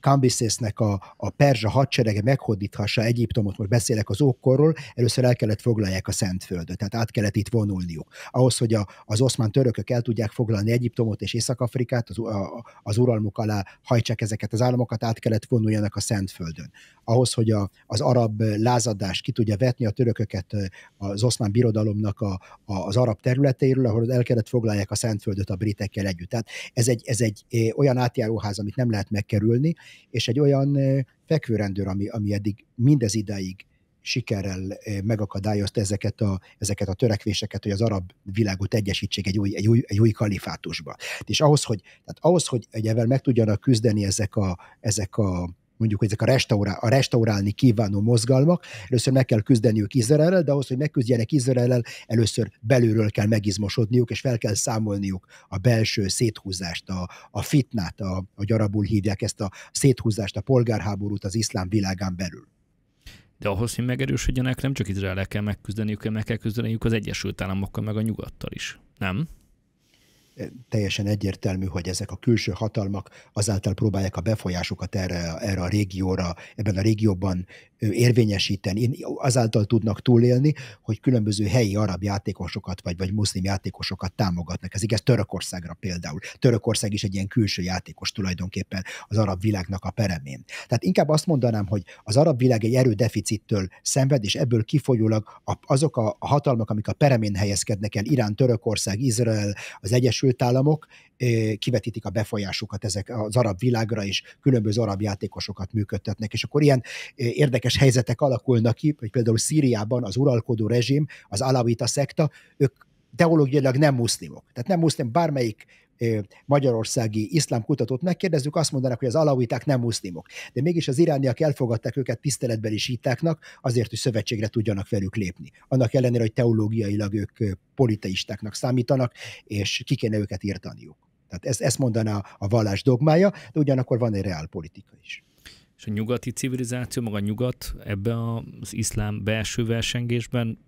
Kambiszésznek a, a perzsa hadserege meghódíthassa Egyiptomot, most beszélek az ókorról, először el kellett foglalják a Szentföldöt, tehát át kellett itt vonulniuk. Ahhoz, hogy a, az oszmán törökök el tudják foglalni Egyiptomot és Észak-Afrikát, az, a, az uralmuk alá hajtsák ezeket az államokat, át kellett vonuljanak a Szentföldön ahhoz, hogy a, az arab eh, lázadást ki tudja vetni a törököket eh, az oszmán birodalomnak a, a, az arab területéről, ahol el kellett foglalják a Szentföldöt a britekkel együtt. Tehát ez egy, ez egy eh, olyan átjáróház, amit nem lehet megkerülni, és egy olyan fekvőrendőr, ami, ami eddig mindez idáig sikerrel megakadályozta ezeket a, ezeket a törekvéseket, hogy az arab világot egyesítsék egy új, egy új, egy új kalifátusba. És ahhoz, hogy, tehát ahhoz, hogy egyével meg tudjanak küzdeni ezek a, ezek a mondjuk ezek a, restaurál, a restaurálni kívánó mozgalmak, először meg kell küzdeniük Izrael, de ahhoz, hogy megküzdjenek Izrael, először belülről kell megizmosodniuk, és fel kell számolniuk a belső széthúzást, a, a fitnát, a, a gyarabul hívják ezt a széthúzást, a polgárháborút az iszlám világán belül. De ahhoz, hogy megerősödjenek, nem csak Izrael kell megküzdeniük, meg kell küzdeniük az Egyesült Államokkal, meg a nyugattal is. Nem? teljesen egyértelmű, hogy ezek a külső hatalmak azáltal próbálják a befolyásukat erre, erre a régióra, ebben a régióban érvényesíteni, azáltal tudnak túlélni, hogy különböző helyi arab játékosokat vagy, vagy muszlim játékosokat támogatnak. Ez igaz Törökországra például. Törökország is egy ilyen külső játékos tulajdonképpen az arab világnak a peremén. Tehát inkább azt mondanám, hogy az arab világ egy erődeficittől szenved, és ebből kifolyólag azok a hatalmak, amik a peremén helyezkednek el, Irán, Törökország, Izrael, az Egyesült Államok, kivetítik a befolyásukat ezek az arab világra, és különböző arab játékosokat működtetnek. És akkor ilyen érdekes helyzetek alakulnak ki, hogy például Szíriában az uralkodó rezsim, az alawita szekta, ők teológiailag nem muszlimok. Tehát nem muszlim, bármelyik magyarországi iszlám kutatót megkérdezzük, azt mondanak, hogy az alawiták nem muszlimok. De mégis az irániak elfogadták őket tiszteletben is sítáknak, azért, hogy szövetségre tudjanak velük lépni. Annak ellenére, hogy teológiailag ők politeistáknak számítanak, és ki kéne őket írtaniuk. Tehát ezt, ezt mondaná a vallás dogmája, de ugyanakkor van egy politika is. És a nyugati civilizáció, maga a nyugat ebbe az iszlám belső versengésben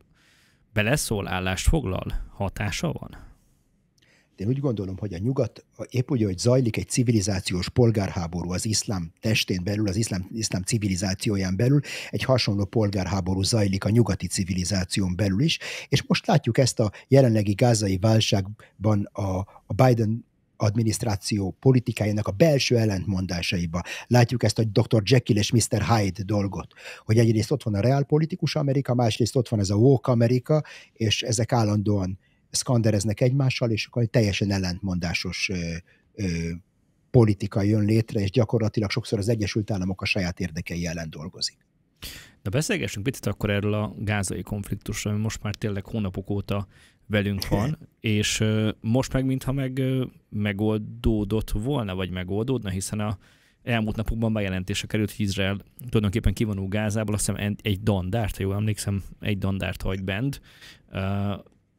beleszól, állást foglal, hatása van? Én úgy gondolom, hogy a nyugat, épp úgy, hogy zajlik egy civilizációs polgárháború az iszlám testén belül, az iszlám, iszlám civilizációján belül, egy hasonló polgárháború zajlik a nyugati civilizáción belül is, és most látjuk ezt a jelenlegi gázai válságban a, a Biden adminisztráció politikájának a belső ellentmondásaiba. Látjuk ezt a Dr. Jekyll és Mr. Hyde dolgot, hogy egyrészt ott van a reálpolitikus Amerika, másrészt ott van ez a woke Amerika, és ezek állandóan szkandereznek egymással, és akkor teljesen ellentmondásos ö, ö, politika jön létre, és gyakorlatilag sokszor az Egyesült Államok a saját érdekei ellen dolgozik. Na beszélgessünk picit akkor erről a gázai konfliktusról, ami most már tényleg hónapok óta velünk van, és most meg mintha meg megoldódott volna, vagy megoldódna, hiszen a elmúlt napokban bejelentése került, hogy Izrael tulajdonképpen kivonul Gázából, azt hiszem egy dandárt, ha jól emlékszem, egy dandárt hagy bent,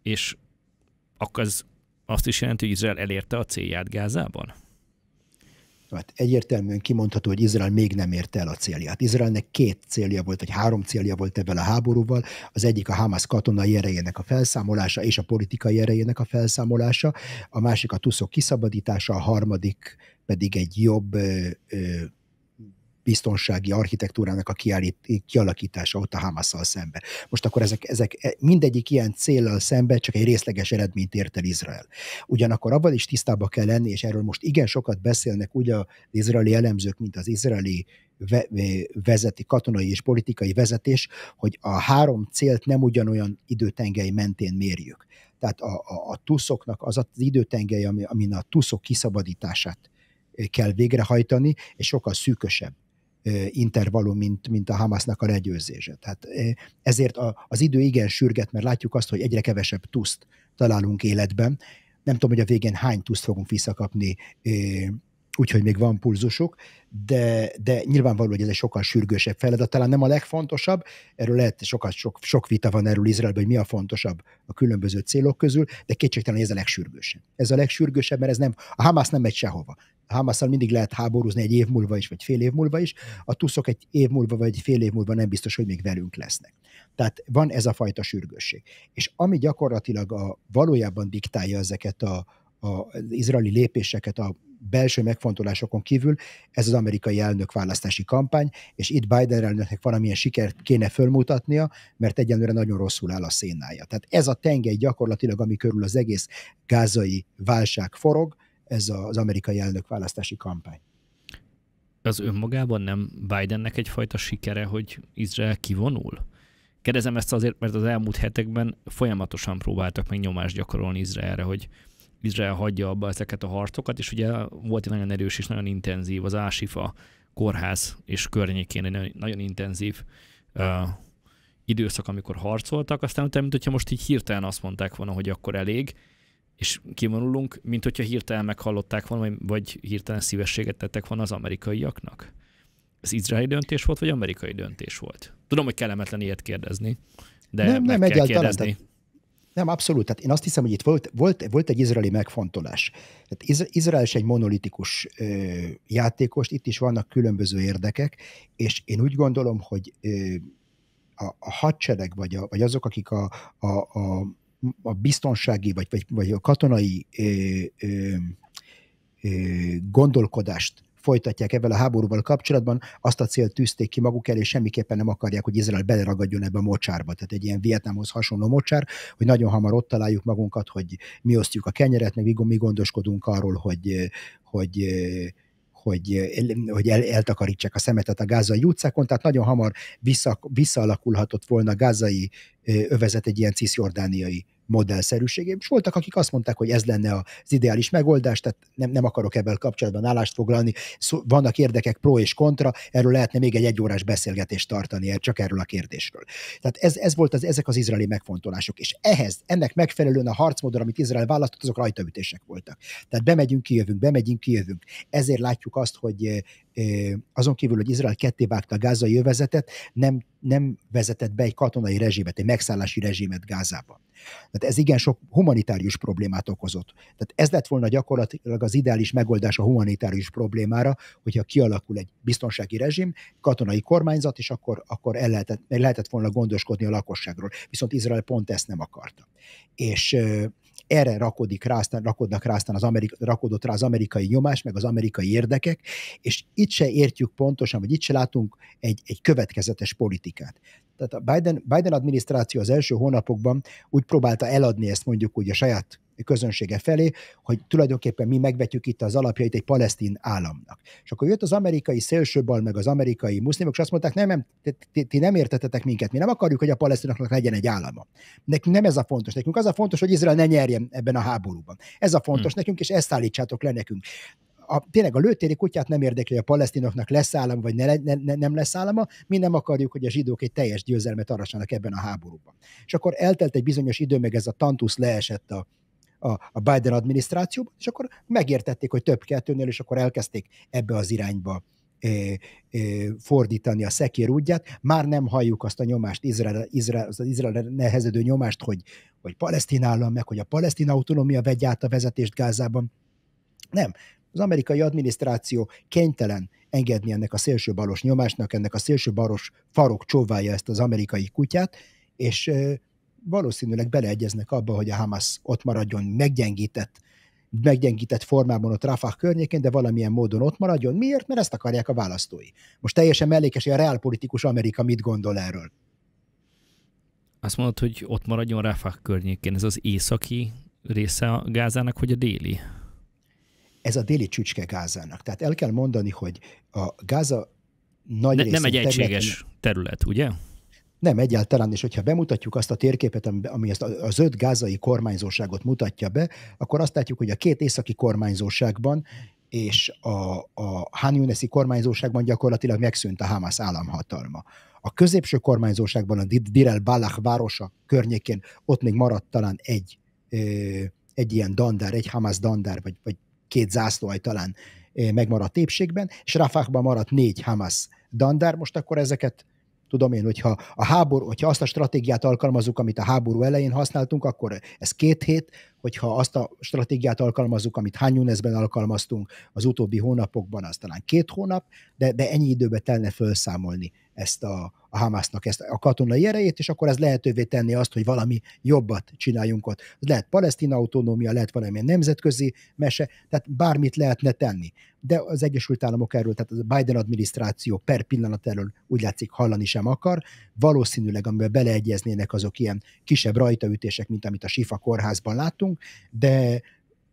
és akkor az azt is jelenti, hogy Izrael elérte a célját Gázában? Hát egyértelműen kimondható, hogy Izrael még nem érte el a célját. Izraelnek két célja volt, vagy három célja volt ebben a háborúval. Az egyik a Hamas katonai erejének a felszámolása és a politikai erejének a felszámolása, a másik a tuszok kiszabadítása, a harmadik pedig egy jobb ö, ö, biztonsági architektúrának a kiállít, kialakítása ott a Hamasszal szembe. Most akkor ezek, ezek e, mindegyik ilyen célral szembe csak egy részleges eredményt ért el Izrael. Ugyanakkor abban is tisztába kell lenni, és erről most igen sokat beszélnek úgy az izraeli elemzők, mint az izraeli vezeti, katonai és politikai vezetés, hogy a három célt nem ugyanolyan időtengely mentén mérjük. Tehát a, a, a tuszoknak az az időtengely, ami, amin a tuszok kiszabadítását e, kell végrehajtani, és sokkal szűkösebb intervallum, mint, mint a Hamasnak a legyőzése. Tehát ezért a, az idő igen sürget, mert látjuk azt, hogy egyre kevesebb tuszt találunk életben. Nem tudom, hogy a végén hány tuszt fogunk visszakapni úgyhogy még van pulzusuk, de, de nyilvánvaló, hogy ez egy sokkal sürgősebb feladat, talán nem a legfontosabb, erről lehet sokat, sok, sok vita van erről Izraelben, hogy mi a fontosabb a különböző célok közül, de kétségtelen ez a legsürgősebb. Ez a legsürgősebb, mert ez nem, a Hamász nem megy sehova. A Hamásszal mindig lehet háborúzni egy év múlva is, vagy fél év múlva is, a tuszok egy év múlva, vagy fél év múlva nem biztos, hogy még velünk lesznek. Tehát van ez a fajta sürgősség. És ami gyakorlatilag a, valójában diktálja ezeket a, a, az izraeli lépéseket a belső megfontolásokon kívül ez az amerikai elnök választási kampány, és itt Biden elnöknek valamilyen sikert kéne fölmutatnia, mert egyenlőre nagyon rosszul áll a szénája. Tehát ez a tengely gyakorlatilag, ami körül az egész gázai válság forog, ez az amerikai elnök választási kampány. Az önmagában nem Bidennek egyfajta sikere, hogy Izrael kivonul? Kérdezem ezt azért, mert az elmúlt hetekben folyamatosan próbáltak meg nyomást gyakorolni Izraelre, hogy Izrael hagyja abba ezeket a harcokat, és ugye volt egy nagyon erős és nagyon intenzív, az Ásifa kórház és környékén egy nagyon, intenzív uh, időszak, amikor harcoltak, aztán utána, mint hogyha most így hirtelen azt mondták volna, hogy akkor elég, és kivonulunk, mint hogyha hirtelen meghallották volna, vagy hirtelen szívességet tettek volna az amerikaiaknak. Ez izraeli döntés volt, vagy amerikai döntés volt? Tudom, hogy kellemetlen ilyet kérdezni, de nem, nem kell egyáltalán. Kérdezni. Nem, abszolút. Tehát én azt hiszem, hogy itt volt, volt, volt egy izraeli megfontolás. Tehát Iz, Izrael is egy monolitikus ö, játékos, itt is vannak különböző érdekek, és én úgy gondolom, hogy ö, a, a hadsereg, vagy, a, vagy azok, akik a, a, a, a biztonsági, vagy, vagy, vagy a katonai ö, ö, ö, gondolkodást folytatják ebben a háborúval kapcsolatban, azt a célt tűzték ki maguk elé, és semmiképpen nem akarják, hogy Izrael beleragadjon ebbe a mocsárba. Tehát egy ilyen Vietnámhoz hasonló mocsár, hogy nagyon hamar ott találjuk magunkat, hogy mi osztjuk a kenyeret, meg mi gondoskodunk arról, hogy, hogy hogy, hogy el, eltakarítsák a szemetet a gázai utcákon, tehát nagyon hamar vissza, visszaalakulhatott volna a gázai övezet egy ilyen cisjordániai modellszerűségében, és voltak, akik azt mondták, hogy ez lenne az ideális megoldás, tehát nem, nem akarok ebből kapcsolatban állást foglalni, szó, vannak érdekek pro és kontra, erről lehetne még egy egyórás beszélgetést tartani, er, csak erről a kérdésről. Tehát ez, ez volt az, ezek az izraeli megfontolások, és ehhez, ennek megfelelően a harcmodor amit Izrael választott, azok rajtaütések voltak. Tehát bemegyünk, kijövünk, bemegyünk, kijövünk. Ezért látjuk azt, hogy azon kívül, hogy Izrael ketté vágta a gázai övezetet, nem nem vezetett be egy katonai rezsimet, egy megszállási rezsimet Gázában. Tehát ez igen sok humanitárius problémát okozott. Tehát ez lett volna gyakorlatilag az ideális megoldás a humanitárius problémára, hogyha kialakul egy biztonsági rezsim, katonai kormányzat, és akkor, akkor el lehetett, lehetett volna gondoskodni a lakosságról. Viszont Izrael pont ezt nem akarta. És erre rakodik rá, aztán rakodnak rá, aztán az amerik- rakodott rá az amerikai nyomás, meg az amerikai érdekek, és itt se értjük pontosan, vagy itt se látunk egy, egy következetes politikát. Tehát a Biden, Biden adminisztráció az első hónapokban úgy próbálta eladni ezt mondjuk úgy a saját közönsége felé, hogy tulajdonképpen mi megvetjük itt az alapjait egy palesztin államnak. És akkor jött az amerikai szélsőbal, meg az amerikai muszlimok, és azt mondták, nem, nem ti, ti nem értetetek minket, mi nem akarjuk, hogy a palesztinoknak legyen egy állama. Nekünk nem ez a fontos, nekünk az a fontos, hogy Izrael ne nyerjen ebben a háborúban. Ez a fontos hmm. nekünk, és ezt állítsátok le nekünk a, tényleg a lőtéri kutyát nem érdekli, hogy a palesztinoknak lesz állama, vagy ne, ne, ne, nem lesz állama, mi nem akarjuk, hogy a zsidók egy teljes győzelmet arassanak ebben a háborúban. És akkor eltelt egy bizonyos idő, meg ez a tantusz leesett a, a, a Biden adminisztrációban, és akkor megértették, hogy több kettőnél, és akkor elkezdték ebbe az irányba e, e, fordítani a szekér útját. Már nem halljuk azt a nyomást, Izrael, Izrael, az Izrael nehezedő nyomást, hogy, hogy palesztin állam meg, hogy a palesztin autonómia vegy át a vezetést Gázában. Nem. Az amerikai adminisztráció kénytelen engedni ennek a szélső balos nyomásnak, ennek a szélső baros farok csóválja ezt az amerikai kutyát, és eh, valószínűleg beleegyeznek abba, hogy a Hamas ott maradjon meggyengített, meggyengített formában ott Rafah környékén, de valamilyen módon ott maradjon. Miért? Mert ezt akarják a választói. Most teljesen mellékes, hogy a reálpolitikus Amerika mit gondol erről. Azt mondod, hogy ott maradjon Rafah környékén. Ez az északi része a Gázának, hogy a déli? Ez a déli csücske Gázának. Tehát el kell mondani, hogy a Gáza nagy ne, Nem egy egységes területen... terület, ugye? Nem, egyáltalán, és hogyha bemutatjuk azt a térképet, ami ezt az öt gázai kormányzóságot mutatja be, akkor azt látjuk, hogy a két északi kormányzóságban és a, a Hanyuneszi kormányzóságban gyakorlatilag megszűnt a Hamas államhatalma. A középső kormányzóságban, a Direl Balach városa környékén ott még maradt talán egy, egy ilyen dandár, egy Hamas dandár, vagy, vagy két zászlóaj talán megmaradt épségben, és Rafahban maradt négy Hamas dandár, most akkor ezeket tudom én, hogyha a háború, hogyha azt a stratégiát alkalmazunk, amit a háború elején használtunk, akkor ez két hét, hogyha azt a stratégiát alkalmazunk, amit hányunezben alkalmaztunk az utóbbi hónapokban, az talán két hónap, de, de ennyi időbe telne felszámolni ezt a, a Hamásznak ezt a katonai erejét, és akkor ez lehetővé tenni azt, hogy valami jobbat csináljunk ott. Lehet palesztin autonómia, lehet valamilyen nemzetközi mese, tehát bármit lehetne tenni. De az Egyesült Államok erről, tehát a Biden adminisztráció per pillanat erről úgy látszik hallani sem akar. Valószínűleg, amiben beleegyeznének azok ilyen kisebb rajtaütések, mint amit a Sifa kórházban látunk, de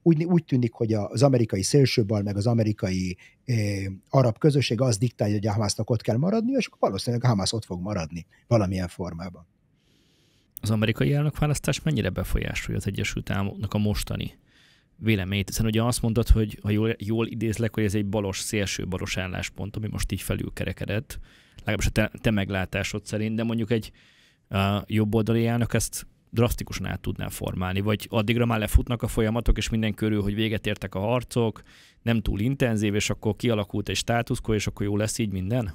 úgy, úgy tűnik, hogy az amerikai szélsőbal, meg az amerikai eh, arab közösség az diktálja, hogy a Hamásznak ott kell maradni, és akkor valószínűleg a Hamász ott fog maradni valamilyen formában. Az amerikai elnökválasztás mennyire befolyásolja az Egyesült Államoknak a mostani véleményét, hiszen ugye azt mondod, hogy ha jól, jól idézlek, hogy ez egy balos, szélső balos álláspont, ami most így felülkerekedett, legalábbis a te, te meglátásod szerint, de mondjuk egy a jobboldali elnök ezt drasztikusan át tudná formálni, vagy addigra már lefutnak a folyamatok, és minden körül, hogy véget értek a harcok, nem túl intenzív, és akkor kialakult egy státuszkó, és akkor jó lesz így minden?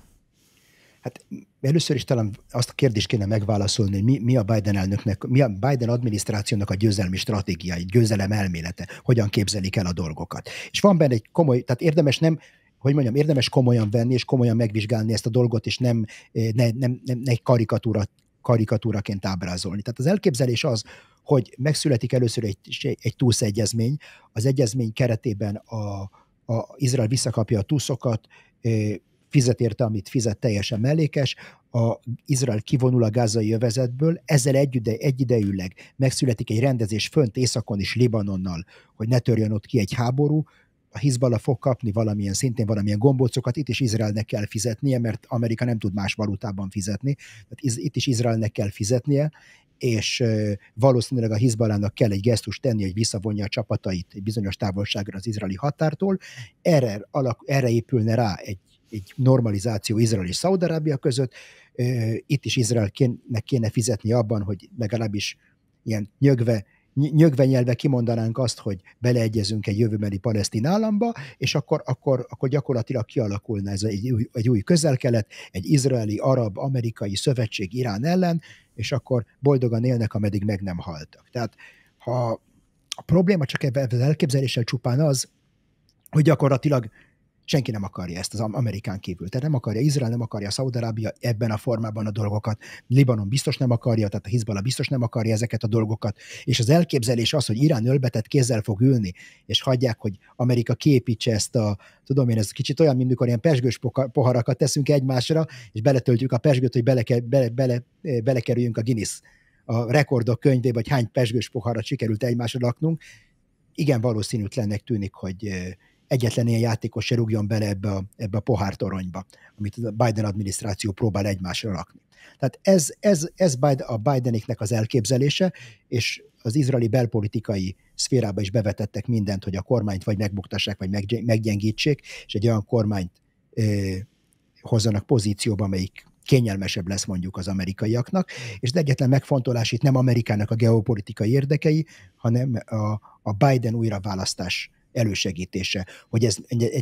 Hát először is talán azt a kérdést kéne megválaszolni, hogy mi, mi a Biden elnöknek, mi a Biden adminisztrációnak a győzelmi egy győzelem elmélete, hogyan képzelik el a dolgokat. És van benne egy komoly, tehát érdemes nem hogy mondjam, érdemes komolyan venni, és komolyan megvizsgálni ezt a dolgot, és nem, eh, ne, nem, nem, egy karikatúra karikatúraként ábrázolni. Tehát az elképzelés az, hogy megszületik először egy, egy túsz egyezmény, az egyezmény keretében a, a Izrael visszakapja a túszokat, fizet érte, amit fizet, teljesen mellékes, a Izrael kivonul a gázai övezetből, ezzel együde, egyidejűleg megszületik egy rendezés fönt északon is Libanonnal, hogy ne törjön ott ki egy háború, a Hizbala fog kapni valamilyen szintén valamilyen gombócokat, itt is Izraelnek kell fizetnie, mert Amerika nem tud más valutában fizetni, tehát itt is Izraelnek kell fizetnie, és valószínűleg a Hizbalának kell egy gesztus tenni, hogy visszavonja a csapatait egy bizonyos távolságra az izraeli határtól. Erre, alak, erre épülne rá egy, egy normalizáció Izrael és Szaudarábia között. Itt is Izraelnek kéne fizetni abban, hogy legalábbis ilyen nyögve nyögvenyelve kimondanánk azt, hogy beleegyezünk egy jövőbeli palesztin államba, és akkor, akkor, akkor gyakorlatilag kialakulna ez egy új, egy új közel-kelet, egy izraeli, arab, amerikai szövetség Irán ellen, és akkor boldogan élnek, ameddig meg nem haltak. Tehát ha a probléma csak ebben az elképzeléssel csupán az, hogy gyakorlatilag Senki nem akarja ezt az Amerikán kívül. Tehát nem akarja Izrael, nem akarja Szaudarábia ebben a formában a dolgokat. Libanon biztos nem akarja, tehát a Hizbala biztos nem akarja ezeket a dolgokat. És az elképzelés az, hogy Irán ölbetett kézzel fog ülni, és hagyják, hogy Amerika képítse ezt a, tudom én, ez kicsit olyan, mint amikor ilyen pesgős poharakat teszünk egymásra, és beletöltjük a pesgőt, hogy beleke, bele, bele, eh, belekerüljünk a Guinness a rekordok könyvébe, vagy hány pesgős poharat sikerült egymásra laknunk. Igen valószínűtlennek tűnik, hogy eh, egyetlen ilyen játékos se rúgjon bele ebbe a, ebbe a pohártoronyba, amit a Biden adminisztráció próbál egymásra rakni. Tehát ez, ez, ez a Bideniknek az elképzelése, és az izraeli belpolitikai szférába is bevetettek mindent, hogy a kormányt vagy megbuktassák, vagy meggyengítsék, és egy olyan kormányt ö, hozzanak pozícióba, amelyik kényelmesebb lesz mondjuk az amerikaiaknak, és az egyetlen megfontolás itt nem Amerikának a geopolitikai érdekei, hanem a, a Biden újraválasztás elősegítése. Hogy ez,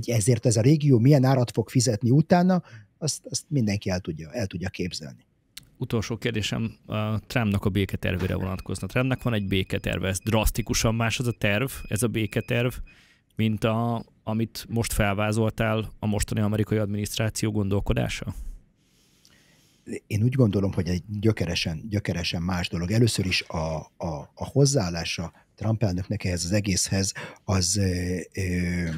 ezért ez a régió milyen árat fog fizetni utána, azt, azt mindenki el tudja, el tudja képzelni. Utolsó kérdésem a Trumpnak a béketervére vonatkozna. Trumpnak van egy béketerve, ez drasztikusan más az a terv, ez a béketerv, mint a, amit most felvázoltál a mostani amerikai adminisztráció gondolkodása? én úgy gondolom, hogy egy gyökeresen, gyökeresen más dolog. Először is a, a, a hozzáállása Trump elnöknek ehhez az egészhez, az ö, ö,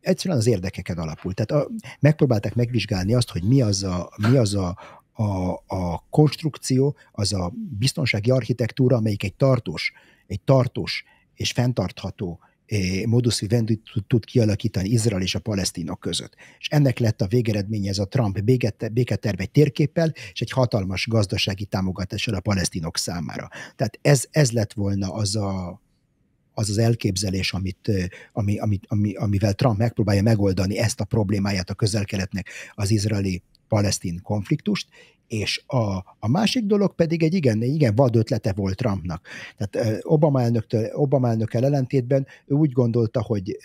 egyszerűen az érdekeken alapul. Tehát a, megpróbálták megvizsgálni azt, hogy mi az a, mi az a, a, a konstrukció, az a biztonsági architektúra, amelyik egy tartós, egy tartós és fenntartható E, modus vivendi tud kialakítani Izrael és a palesztinok között. És ennek lett a végeredménye ez a Trump béketerve egy térképpel, és egy hatalmas gazdasági támogatással a palesztinok számára. Tehát ez, ez lett volna az a az az elképzelés, amit, e, ami, ami, ami, amivel Trump megpróbálja megoldani ezt a problémáját a közelkeletnek az izraeli palesztin konfliktust, és a, a másik dolog pedig egy igen, igen vad ötlete volt Trumpnak. Tehát Obama, elnöktől, Obama elnökkel ellentétben ő úgy gondolta, hogy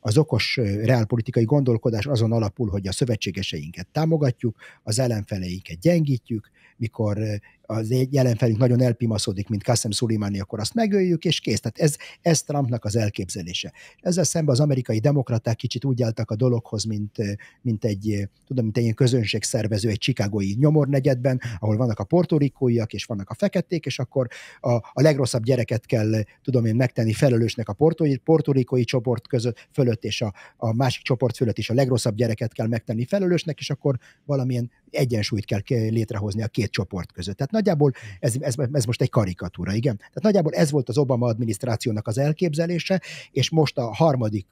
az okos reálpolitikai gondolkodás azon alapul, hogy a szövetségeseinket támogatjuk, az ellenfeleinket gyengítjük, mikor az felünk nagyon elpimaszodik, mint Kassem Szulimáni, akkor azt megöljük, és kész. Tehát ez, ez Trumpnak az elképzelése. Ezzel szemben az amerikai demokraták kicsit úgy álltak a dologhoz, mint, mint egy, tudom, mint egy ilyen közönségszervező egy csikágói nyomornegyedben, ahol vannak a portorikóiak, és vannak a feketék, és akkor a, a legrosszabb gyereket kell, tudom én, megtenni felelősnek a portorikói csoport között, fölött, és a, a másik csoport fölött is a legrosszabb gyereket kell megtenni felelősnek, és akkor valamilyen egyensúlyt kell létrehozni a két csoport között. Tehát nagyjából ez, ez, ez most egy karikatúra, igen. Tehát nagyjából ez volt az Obama adminisztrációnak az elképzelése, és most a harmadik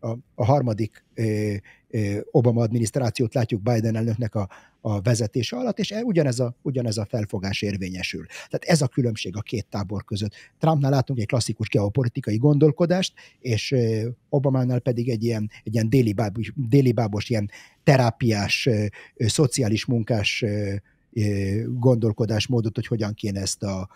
a, a harmadik ö, ö, Obama adminisztrációt látjuk Biden elnöknek a, a vezetése alatt, és ugyanez a, ugyanez a felfogás érvényesül. Tehát ez a különbség a két tábor között. Trumpnál látunk egy klasszikus geopolitikai gondolkodást, és Obamánál pedig egy ilyen, egy ilyen déli, bábos, déli bábos, ilyen terápiás, ö, ö, szociális munkás ö, gondolkodásmódot, hogy hogyan kéne ezt a,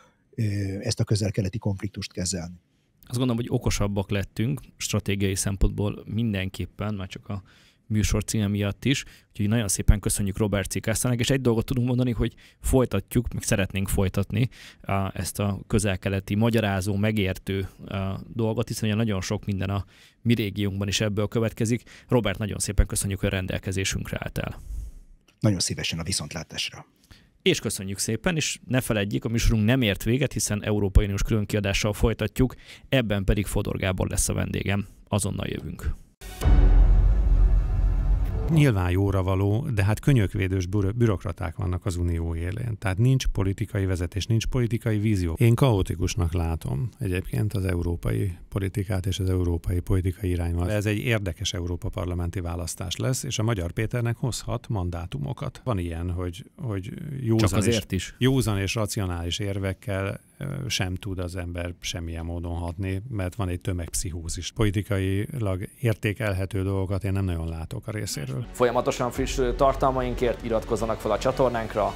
ezt a közel-keleti konfliktust kezelni. Azt gondolom, hogy okosabbak lettünk stratégiai szempontból mindenképpen, már csak a műsor címe miatt is. Úgyhogy nagyon szépen köszönjük Robert Kastának, és egy dolgot tudunk mondani, hogy folytatjuk, meg szeretnénk folytatni a, ezt a közelkeleti magyarázó, megértő a, dolgot, hiszen ugye nagyon sok minden a mi régiónkban is ebből következik. Robert, nagyon szépen köszönjük, hogy a rendelkezésünkre el. Nagyon szívesen a viszontlátásra. És köszönjük szépen, és ne feledjék, a műsorunk nem ért véget, hiszen Európai Uniós különkiadással folytatjuk, ebben pedig Fodor Gábor lesz a vendégem. Azonnal jövünk. Nyilván jóra való, de hát könyökvédős bürokraták vannak az unió élén. Tehát nincs politikai vezetés, nincs politikai vízió. Én kaotikusnak látom egyébként az európai politikát és az európai politikai irányvonalat. Ez egy érdekes Európa parlamenti választás lesz, és a Magyar Péternek hozhat mandátumokat. Van ilyen, hogy, hogy józan, Csak azért és, is. józan és racionális érvekkel sem tud az ember semmilyen módon hatni, mert van egy tömegpszichózis. Politikailag értékelhető dolgokat én nem nagyon látok a részéről. Folyamatosan friss tartalmainkért iratkozzanak fel a csatornánkra,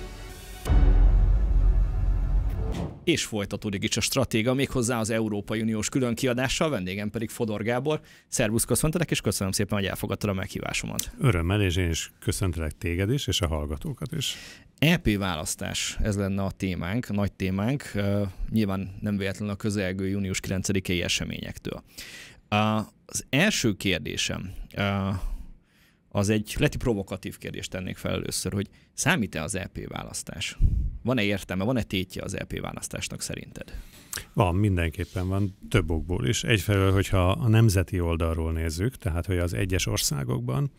és folytatódik itt a stratéga, méghozzá az Európai Uniós külön kiadással, vendégem pedig Fodor Gábor. Szervusz, köszöntelek, és köszönöm szépen, hogy elfogadtad a meghívásomat. Örömmel, és én is köszöntelek téged is, és a hallgatókat is. EP választás, ez lenne a témánk, a nagy témánk, nyilván nem véletlenül a közelgő június 9-i eseményektől. Az első kérdésem, az egy leti provokatív kérdést tennék fel először, hogy számít-e az LP e választás? Van-e értelme, van-e tétje az LP e választásnak szerinted? Van, mindenképpen van, több okból is. Egyfelől, hogyha a nemzeti oldalról nézzük, tehát hogy az egyes országokban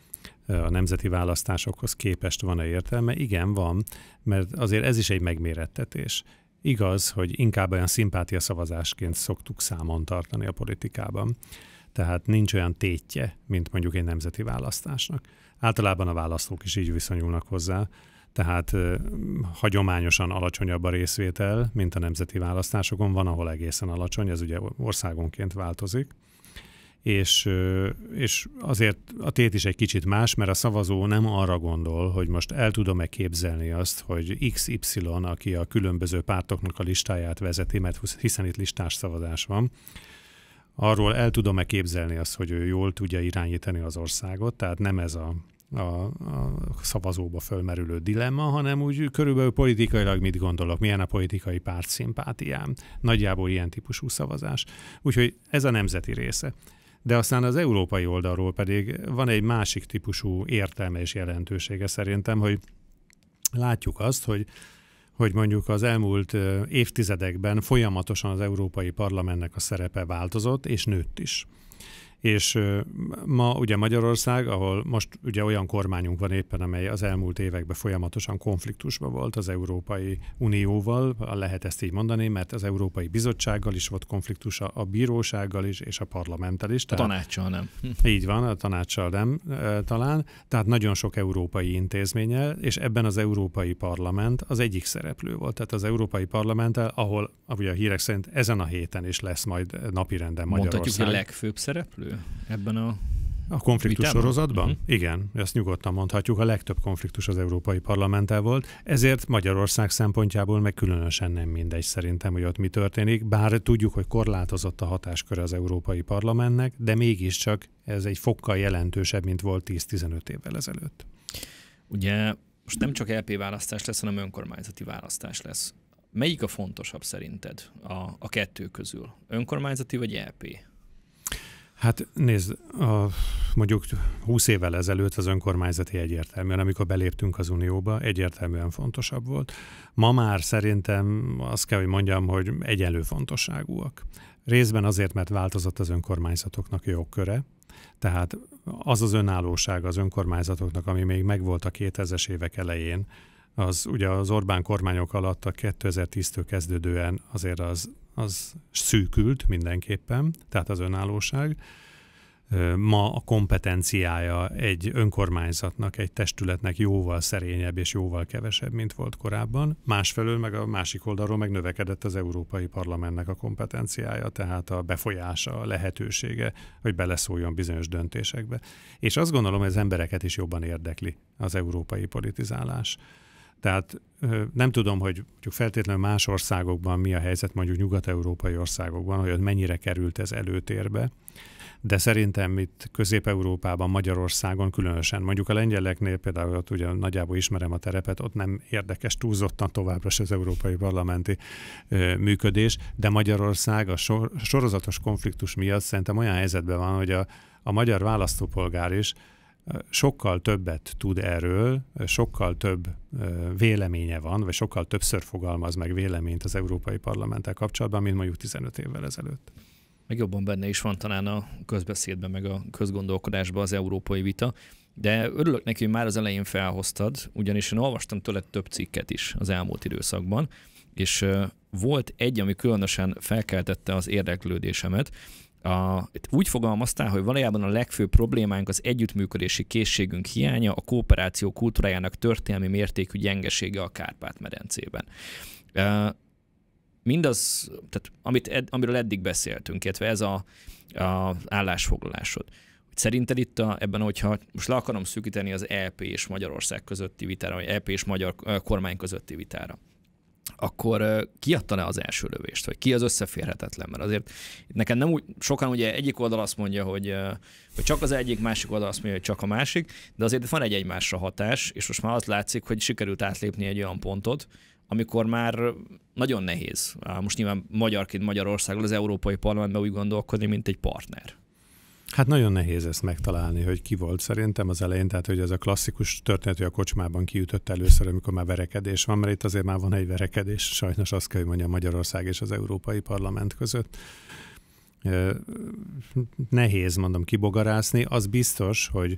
a nemzeti választásokhoz képest van-e értelme? Igen, van, mert azért ez is egy megmérettetés. Igaz, hogy inkább olyan szimpátia szavazásként szoktuk számon tartani a politikában tehát nincs olyan tétje, mint mondjuk egy nemzeti választásnak. Általában a választók is így viszonyulnak hozzá, tehát eh, hagyományosan alacsonyabb a részvétel, mint a nemzeti választásokon, van, ahol egészen alacsony, ez ugye országonként változik és, és azért a tét is egy kicsit más, mert a szavazó nem arra gondol, hogy most el tudom-e képzelni azt, hogy XY, aki a különböző pártoknak a listáját vezeti, mert hiszen itt listás szavazás van, arról el tudom-e képzelni azt, hogy ő jól tudja irányítani az országot, tehát nem ez a, a, a szavazóba fölmerülő dilemma, hanem úgy körülbelül politikailag mit gondolok, milyen a politikai párt szimpátiám, nagyjából ilyen típusú szavazás. Úgyhogy ez a nemzeti része. De aztán az európai oldalról pedig van egy másik típusú értelme és jelentősége szerintem, hogy látjuk azt, hogy hogy mondjuk az elmúlt évtizedekben folyamatosan az Európai Parlamentnek a szerepe változott, és nőtt is és ma ugye Magyarország, ahol most ugye olyan kormányunk van éppen, amely az elmúlt években folyamatosan konfliktusban volt az Európai Unióval, lehet ezt így mondani, mert az Európai Bizottsággal is volt konfliktusa, a bírósággal is, és a parlamenttel is. Tehát, a tanácssal nem. Hm. Így van, a tanácssal nem talán. Tehát nagyon sok európai intézménnyel, és ebben az Európai Parlament az egyik szereplő volt. Tehát az Európai Parlamenttel, ahol ugye a hírek szerint ezen a héten is lesz majd napirenden Magyarország. Mondhatjuk, hogy a legfőbb szereplő? szereplő ebben a a konfliktus Vitában? sorozatban? Uh-huh. Igen, ezt nyugodtan mondhatjuk. A legtöbb konfliktus az Európai Parlamenttel volt, ezért Magyarország szempontjából meg különösen nem mindegy szerintem, hogy ott mi történik, bár tudjuk, hogy korlátozott a hatáskör az Európai Parlamentnek, de mégiscsak ez egy fokkal jelentősebb, mint volt 10-15 évvel ezelőtt. Ugye most nem csak LP e választás lesz, hanem önkormányzati választás lesz. Melyik a fontosabb szerinted a, a kettő közül? Önkormányzati vagy LP? E Hát nézd, a, mondjuk 20 évvel ezelőtt az önkormányzati egyértelműen, amikor beléptünk az Unióba, egyértelműen fontosabb volt. Ma már szerintem azt kell, hogy mondjam, hogy egyenlő fontosságúak. Részben azért, mert változott az önkormányzatoknak jogköre, tehát az az önállóság az önkormányzatoknak, ami még megvolt a 2000-es évek elején, az ugye az Orbán kormányok alatt a 2010-től kezdődően azért az az szűkült mindenképpen, tehát az önállóság. Ma a kompetenciája egy önkormányzatnak, egy testületnek jóval szerényebb és jóval kevesebb, mint volt korábban. Másfelől, meg a másik oldalról meg növekedett az Európai Parlamentnek a kompetenciája, tehát a befolyása, a lehetősége, hogy beleszóljon bizonyos döntésekbe. És azt gondolom, hogy az embereket is jobban érdekli az európai politizálás tehát nem tudom, hogy mondjuk feltétlenül más országokban mi a helyzet, mondjuk nyugat-európai országokban, hogy mennyire került ez előtérbe, de szerintem itt Közép-Európában, Magyarországon különösen, mondjuk a lengyeleknél például ott ugye nagyjából ismerem a terepet, ott nem érdekes túlzottan továbbra se az európai parlamenti ö, működés, de Magyarország a sor, sorozatos konfliktus miatt szerintem olyan helyzetben van, hogy a, a magyar választópolgár is sokkal többet tud erről, sokkal több véleménye van, vagy sokkal többször fogalmaz meg véleményt az Európai Parlamenttel kapcsolatban, mint mondjuk 15 évvel ezelőtt. Meg jobban benne is van talán a közbeszédben, meg a közgondolkodásban az európai vita. De örülök neki, hogy már az elején felhoztad, ugyanis én olvastam tőled több cikket is az elmúlt időszakban, és volt egy, ami különösen felkeltette az érdeklődésemet. A, úgy fogalmaztál, hogy valójában a legfőbb problémánk az együttműködési készségünk hiánya, a kooperáció kultúrájának történelmi mértékű gyengesége a Kárpát-medencében. Mindaz, tehát amit, ed, amiről eddig beszéltünk, illetve ez a, a állásfoglalásod. Szerinted itt a, ebben, hogyha most le akarom szűkíteni az LP e és Magyarország közötti vitára, vagy LP e és magyar kormány közötti vitára, akkor kiadta-e az első lövést, vagy ki az összeférhetetlen? Mert azért nekem nem úgy, sokan ugye egyik oldal azt mondja, hogy, hogy csak az egyik, másik oldal azt mondja, hogy csak a másik, de azért van egy egymásra hatás, és most már az látszik, hogy sikerült átlépni egy olyan pontot, amikor már nagyon nehéz, most nyilván magyarként Magyarországon, az Európai Parlamentben úgy gondolkodni, mint egy partner. Hát nagyon nehéz ezt megtalálni, hogy ki volt szerintem az elején, tehát hogy ez a klasszikus történet, hogy a kocsmában kiütött először, amikor már verekedés van, mert itt azért már van egy verekedés, sajnos azt kell, hogy mondja Magyarország és az Európai Parlament között. Nehéz, mondom, kibogarászni. Az biztos, hogy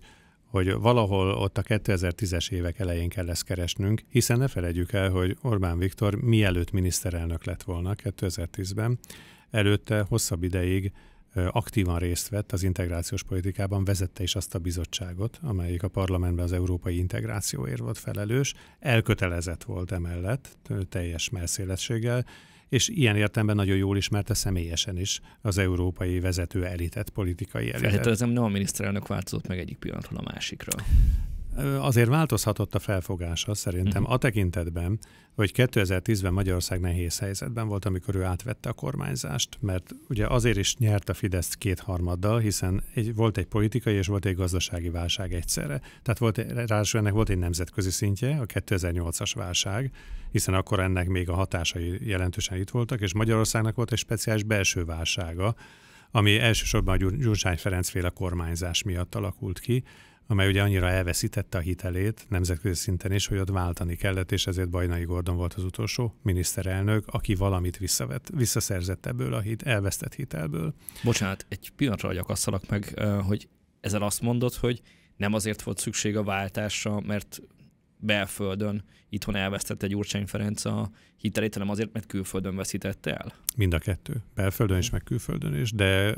hogy valahol ott a 2010-es évek elején kell ezt keresnünk, hiszen ne felejtjük el, hogy Orbán Viktor mielőtt miniszterelnök lett volna 2010-ben, előtte hosszabb ideig aktívan részt vett az integrációs politikában, vezette is azt a bizottságot, amelyik a parlamentben az európai integrációért volt felelős, elkötelezett volt emellett teljes merszélességgel, és ilyen értelemben nagyon jól ismerte személyesen is az európai vezető elitet, politikai elitet. Feltételezem, nem a miniszterelnök változott meg egyik pillanatról a másikra azért változhatott a felfogása szerintem mhm. a tekintetben, hogy 2010-ben Magyarország nehéz helyzetben volt, amikor ő átvette a kormányzást, mert ugye azért is nyert a Fidesz kétharmaddal, hiszen egy, volt egy politikai és volt egy gazdasági válság egyszerre. Tehát volt, ráadásul ennek volt egy nemzetközi szintje, a 2008-as válság, hiszen akkor ennek még a hatásai jelentősen itt voltak, és Magyarországnak volt egy speciális belső válsága, ami elsősorban a Gyurcsány Ferenc féle kormányzás miatt alakult ki, amely ugye annyira elveszítette a hitelét nemzetközi szinten is, hogy ott váltani kellett, és ezért Bajnai Gordon volt az utolsó miniszterelnök, aki valamit visszavett, visszaszerzett ebből a hit, elvesztett hitelből. Bocsánat, egy pillanatra agyakasszalak meg, eh, hogy ezzel azt mondod, hogy nem azért volt szükség a váltásra, mert belföldön itthon elvesztette Gyurcsány Ferenc a hitelét, hanem azért, mert külföldön veszítette el? Mind a kettő. Belföldön is, meg külföldön is, de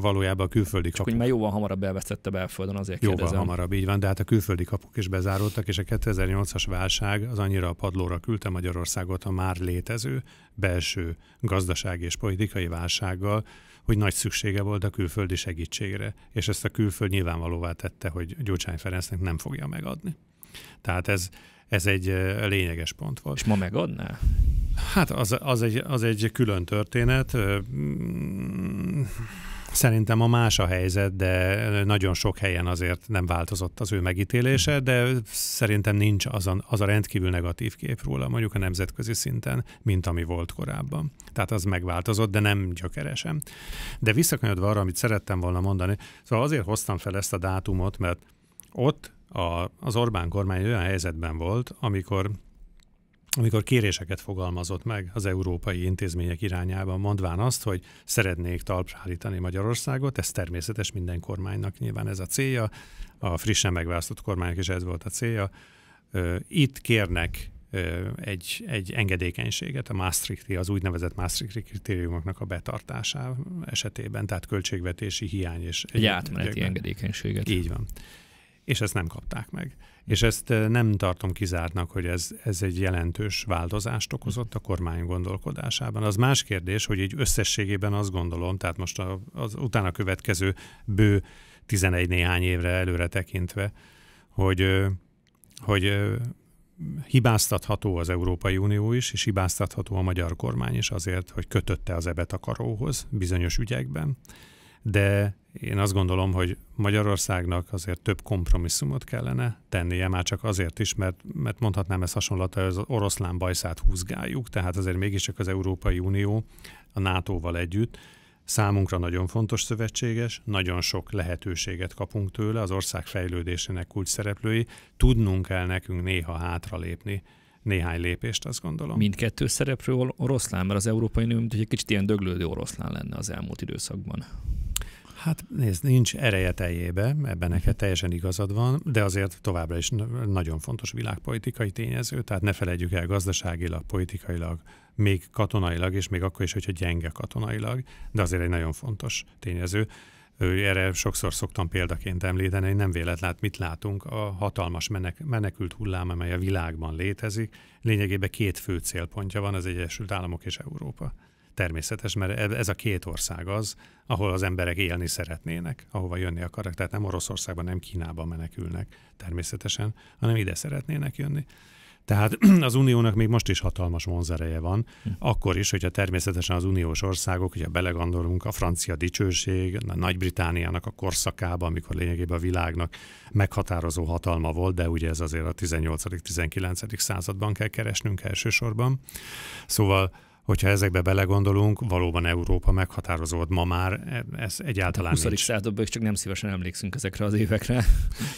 valójában a külföldi kapuk... Csak már jóval hamarabb elvesztette belföldön, azért jóval kérdezem. hamarabb, így van, de hát a külföldi kapuk is bezárultak, és a 2008-as válság az annyira a padlóra küldte Magyarországot a már létező belső gazdasági és politikai válsággal, hogy nagy szüksége volt a külföldi segítségre, és ezt a külföld nyilvánvalóvá tette, hogy Gyurcsány Ferencnek nem fogja megadni. Tehát ez, ez egy lényeges pont volt. És ma megadná? Hát az, az, egy, az egy külön történet. Mm, szerintem a más a helyzet, de nagyon sok helyen azért nem változott az ő megítélése, hmm. de szerintem nincs az a, az a rendkívül negatív kép róla, mondjuk a nemzetközi szinten, mint ami volt korábban. Tehát az megváltozott, de nem gyökeresen. De visszakanyodva arra, amit szerettem volna mondani, szóval azért hoztam fel ezt a dátumot, mert ott a, az Orbán kormány olyan helyzetben volt, amikor amikor kéréseket fogalmazott meg az európai intézmények irányában, mondván azt, hogy szeretnék talpra állítani Magyarországot, ez természetes minden kormánynak nyilván ez a célja, a frissen megválasztott kormánynak is ez volt a célja. Itt kérnek egy, egy engedékenységet a Maastrichti, az úgynevezett Maastrichti kritériumoknak a betartásá esetében, tehát költségvetési hiány és... egy átmeneti engedékenységet. Így van és ezt nem kapták meg. És ezt nem tartom kizártnak, hogy ez, ez egy jelentős változást okozott a kormány gondolkodásában. Az más kérdés, hogy így összességében azt gondolom, tehát most az, az utána következő bő 11 néhány évre előre tekintve, hogy, hogy hibáztatható az Európai Unió is, és hibáztatható a magyar kormány is azért, hogy kötötte az ebet a karóhoz bizonyos ügyekben, de én azt gondolom, hogy Magyarországnak azért több kompromisszumot kellene tennie, már csak azért is, mert, mert mondhatnám ezt hasonlata, az oroszlán bajszát húzgáljuk, tehát azért mégiscsak az Európai Unió a NATO-val együtt számunkra nagyon fontos szövetséges, nagyon sok lehetőséget kapunk tőle, az ország fejlődésének kulcs szereplői, tudnunk kell nekünk néha hátralépni néhány lépést, azt gondolom. Mindkettő szereplő oroszlán, mert az Európai Unió mint egy kicsit ilyen döglődő oroszlán lenne az elmúlt időszakban. Hát nézd, nincs ereje teljébe, ebben neked mhm. teljesen igazad van, de azért továbbra is nagyon fontos világpolitikai tényező, tehát ne felejtjük el gazdaságilag, politikailag, még katonailag, és még akkor is, hogyha gyenge katonailag, de azért egy nagyon fontos tényező. Ő Erre sokszor szoktam példaként említeni, hogy nem véletlen, hát mit látunk, a hatalmas menek, menekült hullám, amely a világban létezik, lényegében két fő célpontja van, az Egyesült Államok és Európa természetes, mert e-, ez a két ország az, ahol az emberek élni szeretnének, ahova jönni akarnak, tehát nem Oroszországban, nem Kínában menekülnek természetesen, hanem ide szeretnének jönni. Tehát az uniónak még most is hatalmas vonzereje van, hm. akkor is, hogyha természetesen az uniós országok, ugye belegondolunk a francia dicsőség, a Nagy-Britániának a korszakába, amikor lényegében a világnak meghatározó hatalma volt, de ugye ez azért a 18.-19. században kell keresnünk elsősorban. Szóval hogyha ezekbe belegondolunk, valóban Európa meghatározott ma már, e, ez egyáltalán hát 20. nincs. században csak nem szívesen emlékszünk ezekre az évekre.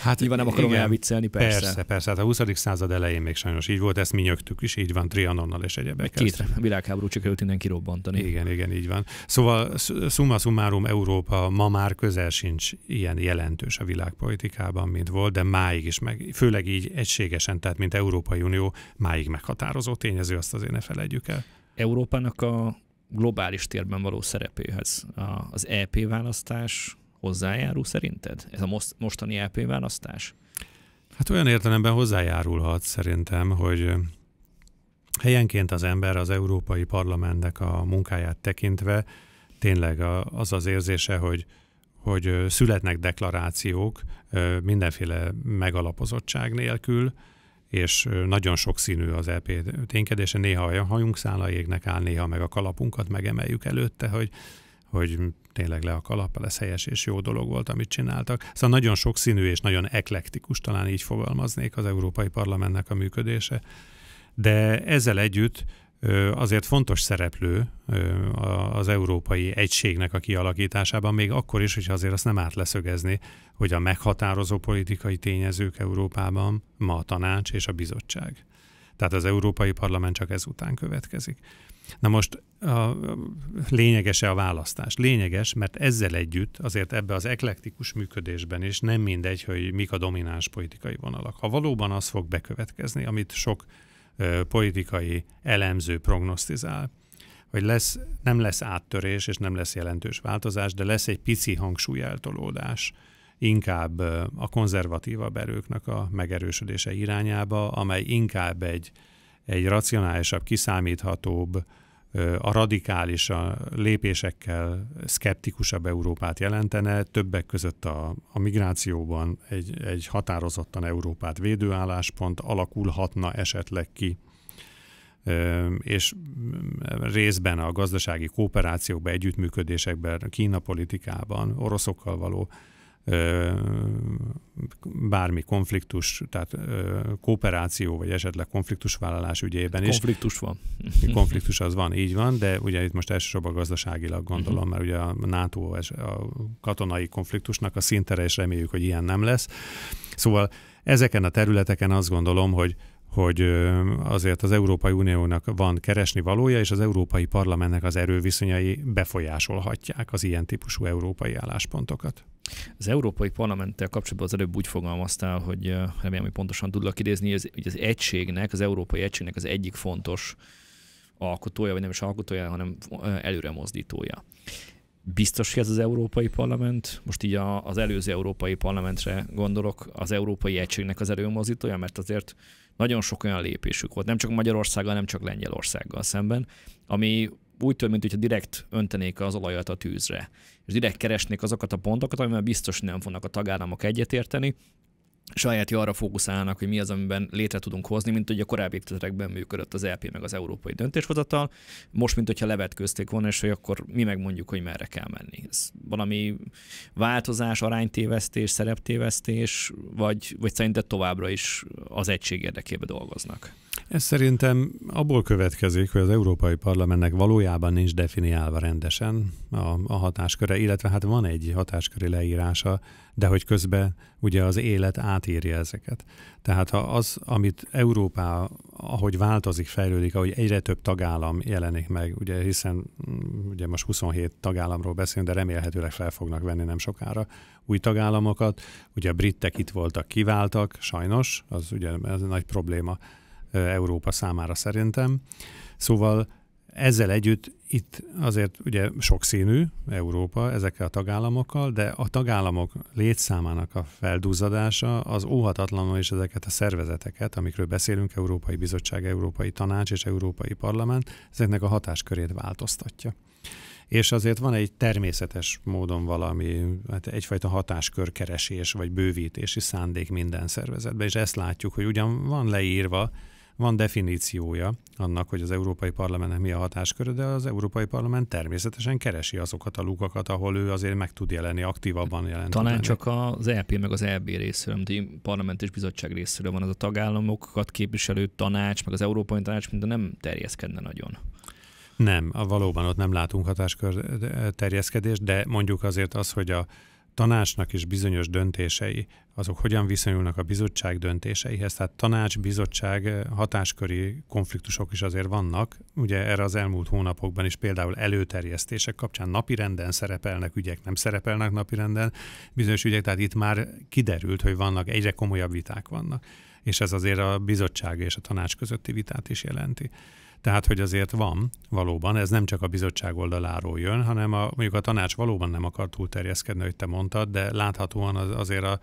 Hát Nyilván nem akarom igen, elviccelni, persze. Persze, persze. Hát a 20. század elején még sajnos így volt, ezt mi nyögtük is, így van Trianonnal és egyebekkel. Két világháború előtt innen kirobbantani. Igen, igen, így van. Szóval summa summarum Európa ma már közel sincs ilyen jelentős a világpolitikában, mint volt, de máig is, meg, főleg így egységesen, tehát mint Európai Unió, máig meghatározó tényező, azt azért ne felejtjük el. Európának a globális térben való szerepéhez az EP választás hozzájárul szerinted? Ez a mostani EP választás? Hát olyan értelemben hozzájárulhat szerintem, hogy helyenként az ember az Európai Parlamentnek a munkáját tekintve tényleg az az érzése, hogy, hogy születnek deklarációk mindenféle megalapozottság nélkül, és nagyon színű az LP e ténykedése, néha a hajunk szála égnek áll, néha meg a kalapunkat megemeljük előtte, hogy, hogy tényleg le a kalap, lesz helyes és jó dolog volt, amit csináltak. Szóval nagyon sok színű és nagyon eklektikus, talán így fogalmaznék az Európai Parlamentnek a működése. De ezzel együtt azért fontos szereplő az európai egységnek a kialakításában, még akkor is, hogyha azért azt nem árt leszögezni, hogy a meghatározó politikai tényezők Európában ma a tanács és a bizottság. Tehát az Európai Parlament csak ezután következik. Na most a, lényeges-e a választás? Lényeges, mert ezzel együtt azért ebbe az eklektikus működésben is nem mindegy, hogy mik a domináns politikai vonalak. Ha valóban az fog bekövetkezni, amit sok ö, politikai elemző prognosztizál, hogy lesz, nem lesz áttörés és nem lesz jelentős változás, de lesz egy pici hangsúlyeltolódás inkább a konzervatívabb erőknek a megerősödése irányába, amely inkább egy, egy racionálisabb, kiszámíthatóbb, a radikális a lépésekkel szkeptikusabb Európát jelentene, többek között a, a migrációban egy, egy határozottan Európát védőálláspont alakulhatna esetleg ki, és mm, részben a gazdasági kooperációkban, együttműködésekben, Kína politikában, oroszokkal való bármi konfliktus, tehát kooperáció, vagy esetleg konfliktusvállalás ügyében is. Konfliktus van. Konfliktus az van, így van, de ugye itt most elsősorban gazdaságilag gondolom, uh-huh. mert ugye a NATO a katonai konfliktusnak a szintere, és reméljük, hogy ilyen nem lesz. Szóval ezeken a területeken azt gondolom, hogy hogy azért az Európai Uniónak van keresni valója, és az Európai Parlamentnek az erőviszonyai befolyásolhatják az ilyen típusú európai álláspontokat. Az Európai Parlamenttel kapcsolatban az előbb úgy fogalmaztál, hogy remélem, hogy pontosan tudlak idézni, hogy az egységnek, az Európai Egységnek az egyik fontos alkotója, vagy nem is alkotója, hanem előre mozdítója. Biztos, hogy ez az Európai Parlament, most így az előző Európai Parlamentre gondolok, az Európai Egységnek az előmozdítója, mert azért nagyon sok olyan lépésük volt, nem csak Magyarországgal, nem csak Lengyelországgal szemben, ami úgy tűnt, mintha direkt öntenék az olajat a tűzre, és direkt keresnék azokat a pontokat, amivel biztos nem fognak a tagállamok egyetérteni, saját arra fókuszálnak, hogy mi az, amiben létre tudunk hozni, mint hogy a korábbi évtizedekben működött az LP e meg az európai döntéshozatal, most, mint hogyha levetkőzték volna, és hogy akkor mi megmondjuk, hogy merre kell menni. Ez valami változás, aránytévesztés, szereptévesztés, vagy, vagy szerinted továbbra is az egység érdekében dolgoznak? Ez szerintem abból következik, hogy az Európai Parlamentnek valójában nincs definiálva rendesen a, a hatásköre, illetve hát van egy hatásköri leírása, de hogy közben ugye az élet átírja ezeket. Tehát ha az, amit Európá, ahogy változik, fejlődik, ahogy egyre több tagállam jelenik meg, ugye hiszen mm, ugye most 27 tagállamról beszélünk, de remélhetőleg fel fognak venni nem sokára új tagállamokat. Ugye a britek itt voltak, kiváltak, sajnos, az ugye ez nagy probléma Európa számára szerintem. Szóval ezzel együtt itt azért ugye sokszínű Európa ezekkel a tagállamokkal, de a tagállamok létszámának a felduzzadása az óhatatlanul is ezeket a szervezeteket, amikről beszélünk, Európai Bizottság, Európai Tanács és Európai Parlament, ezeknek a hatáskörét változtatja és azért van egy természetes módon valami, hát egyfajta hatáskörkeresés vagy bővítési szándék minden szervezetben, és ezt látjuk, hogy ugyan van leírva van definíciója annak, hogy az Európai Parlamentnek mi a hatásköre, de az Európai Parlament természetesen keresi azokat a lukakat, ahol ő azért meg tud jelenni, aktívabban hát jelent. Talán csak az EP meg az EB részéről, mint parlament és bizottság részéről van az a tagállamokat képviselő tanács, meg az Európai Tanács, mint nem terjeszkedne nagyon. Nem, valóban ott nem látunk hatáskör eh, terjeszkedést, de mondjuk azért az, hogy a tanácsnak is bizonyos döntései, azok hogyan viszonyulnak a bizottság döntéseihez, tehát tanács-bizottság eh, hatásköri konfliktusok is azért vannak. Ugye erre az elmúlt hónapokban is például előterjesztések kapcsán napirenden szerepelnek ügyek, nem szerepelnek napirenden bizonyos ügyek, tehát itt már kiderült, hogy vannak, egyre komolyabb viták vannak. És ez azért a bizottság és a tanács közötti vitát is jelenti. Tehát, hogy azért van valóban, ez nem csak a bizottság oldaláról jön, hanem a, mondjuk a tanács valóban nem akar túlterjeszkedni, hogy te mondtad, de láthatóan az, azért a,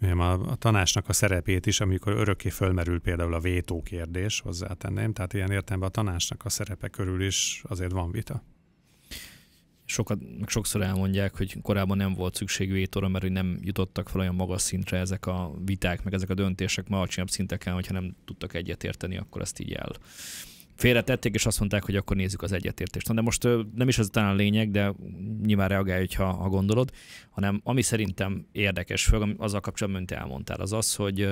a, a tanácsnak a szerepét is, amikor örökké fölmerül például a vétó kérdés, hozzátenném, tehát ilyen értelemben a tanácsnak a szerepe körül is azért van vita. Sokat, sokszor elmondják, hogy korábban nem volt szükség vétóra, mert hogy nem jutottak fel olyan magas szintre ezek a viták, meg ezek a döntések ma alacsonyabb szinteken, hogyha nem tudtak egyetérteni, akkor ezt így el félretették, és azt mondták, hogy akkor nézzük az egyetértést. Na, de most nem is ez talán a lényeg, de nyilván reagálj, ha, ha gondolod, hanem ami szerintem érdekes, főleg azzal kapcsolatban, amit elmondtál, az az, hogy,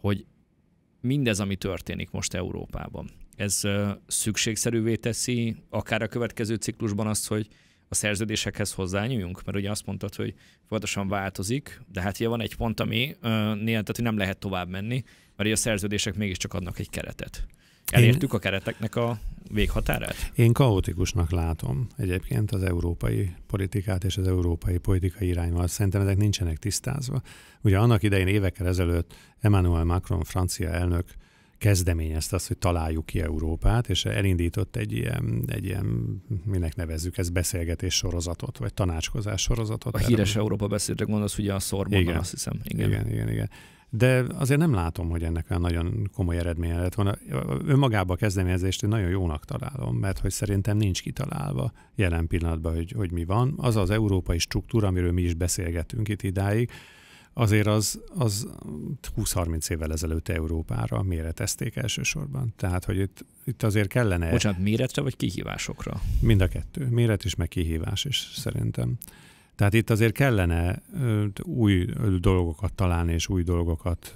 hogy mindez, ami történik most Európában, ez szükségszerűvé teszi akár a következő ciklusban azt, hogy a szerződésekhez hozzányúljunk? Mert ugye azt mondtad, hogy folyamatosan változik, de hát ugye van egy pont, ami néha, tehát hogy nem lehet tovább menni, mert a szerződések mégiscsak adnak egy keretet. Elértük Én... a kereteknek a véghatárát? Én kaotikusnak látom egyébként az európai politikát és az európai politikai irányval. Szerintem ezek nincsenek tisztázva. Ugye annak idején évekkel ezelőtt Emmanuel Macron, francia elnök, kezdeményezte azt, hogy találjuk ki Európát, és elindított egy ilyen, egy ilyen minek nevezzük ez, beszélgetés sorozatot, vagy tanácskozás sorozatot. A híres Európa beszéltek, gondolsz, ugye a szorban, azt hiszem. Igen, igen, igen. igen de azért nem látom, hogy ennek olyan nagyon komoly eredménye lett volna. Önmagában a kezdeményezést én nagyon jónak találom, mert hogy szerintem nincs kitalálva jelen pillanatban, hogy, hogy mi van. Az az európai struktúra, amiről mi is beszélgetünk itt idáig, azért az, az 20-30 évvel ezelőtt Európára méretezték elsősorban. Tehát, hogy itt, itt azért kellene... Bocsánat, méretre vagy kihívásokra? Mind a kettő. Méret is, meg kihívás is szerintem. Tehát itt azért kellene új dolgokat találni és új dolgokat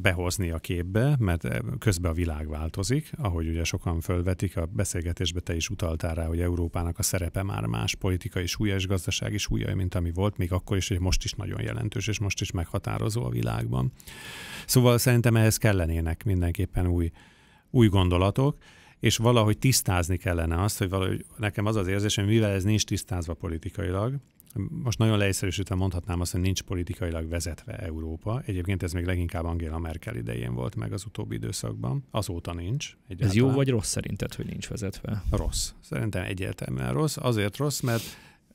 behozni a képbe, mert közben a világ változik, ahogy ugye sokan fölvetik, a beszélgetésbe te is utaltál rá, hogy Európának a szerepe már más, politikai súlya és gazdasági súlya, mint ami volt, még akkor is, hogy most is nagyon jelentős, és most is meghatározó a világban. Szóval szerintem ehhez kellenének mindenképpen új, új gondolatok és valahogy tisztázni kellene azt, hogy valahogy nekem az az érzésem, mivel ez nincs tisztázva politikailag, most nagyon leegyszerűsítve mondhatnám azt, hogy nincs politikailag vezetve Európa. Egyébként ez még leginkább Angela Merkel idején volt meg az utóbbi időszakban. Azóta nincs. Egyáltalán. Ez jó vagy rossz szerinted, hogy nincs vezetve? Rossz. Szerintem egyértelműen rossz. Azért rossz, mert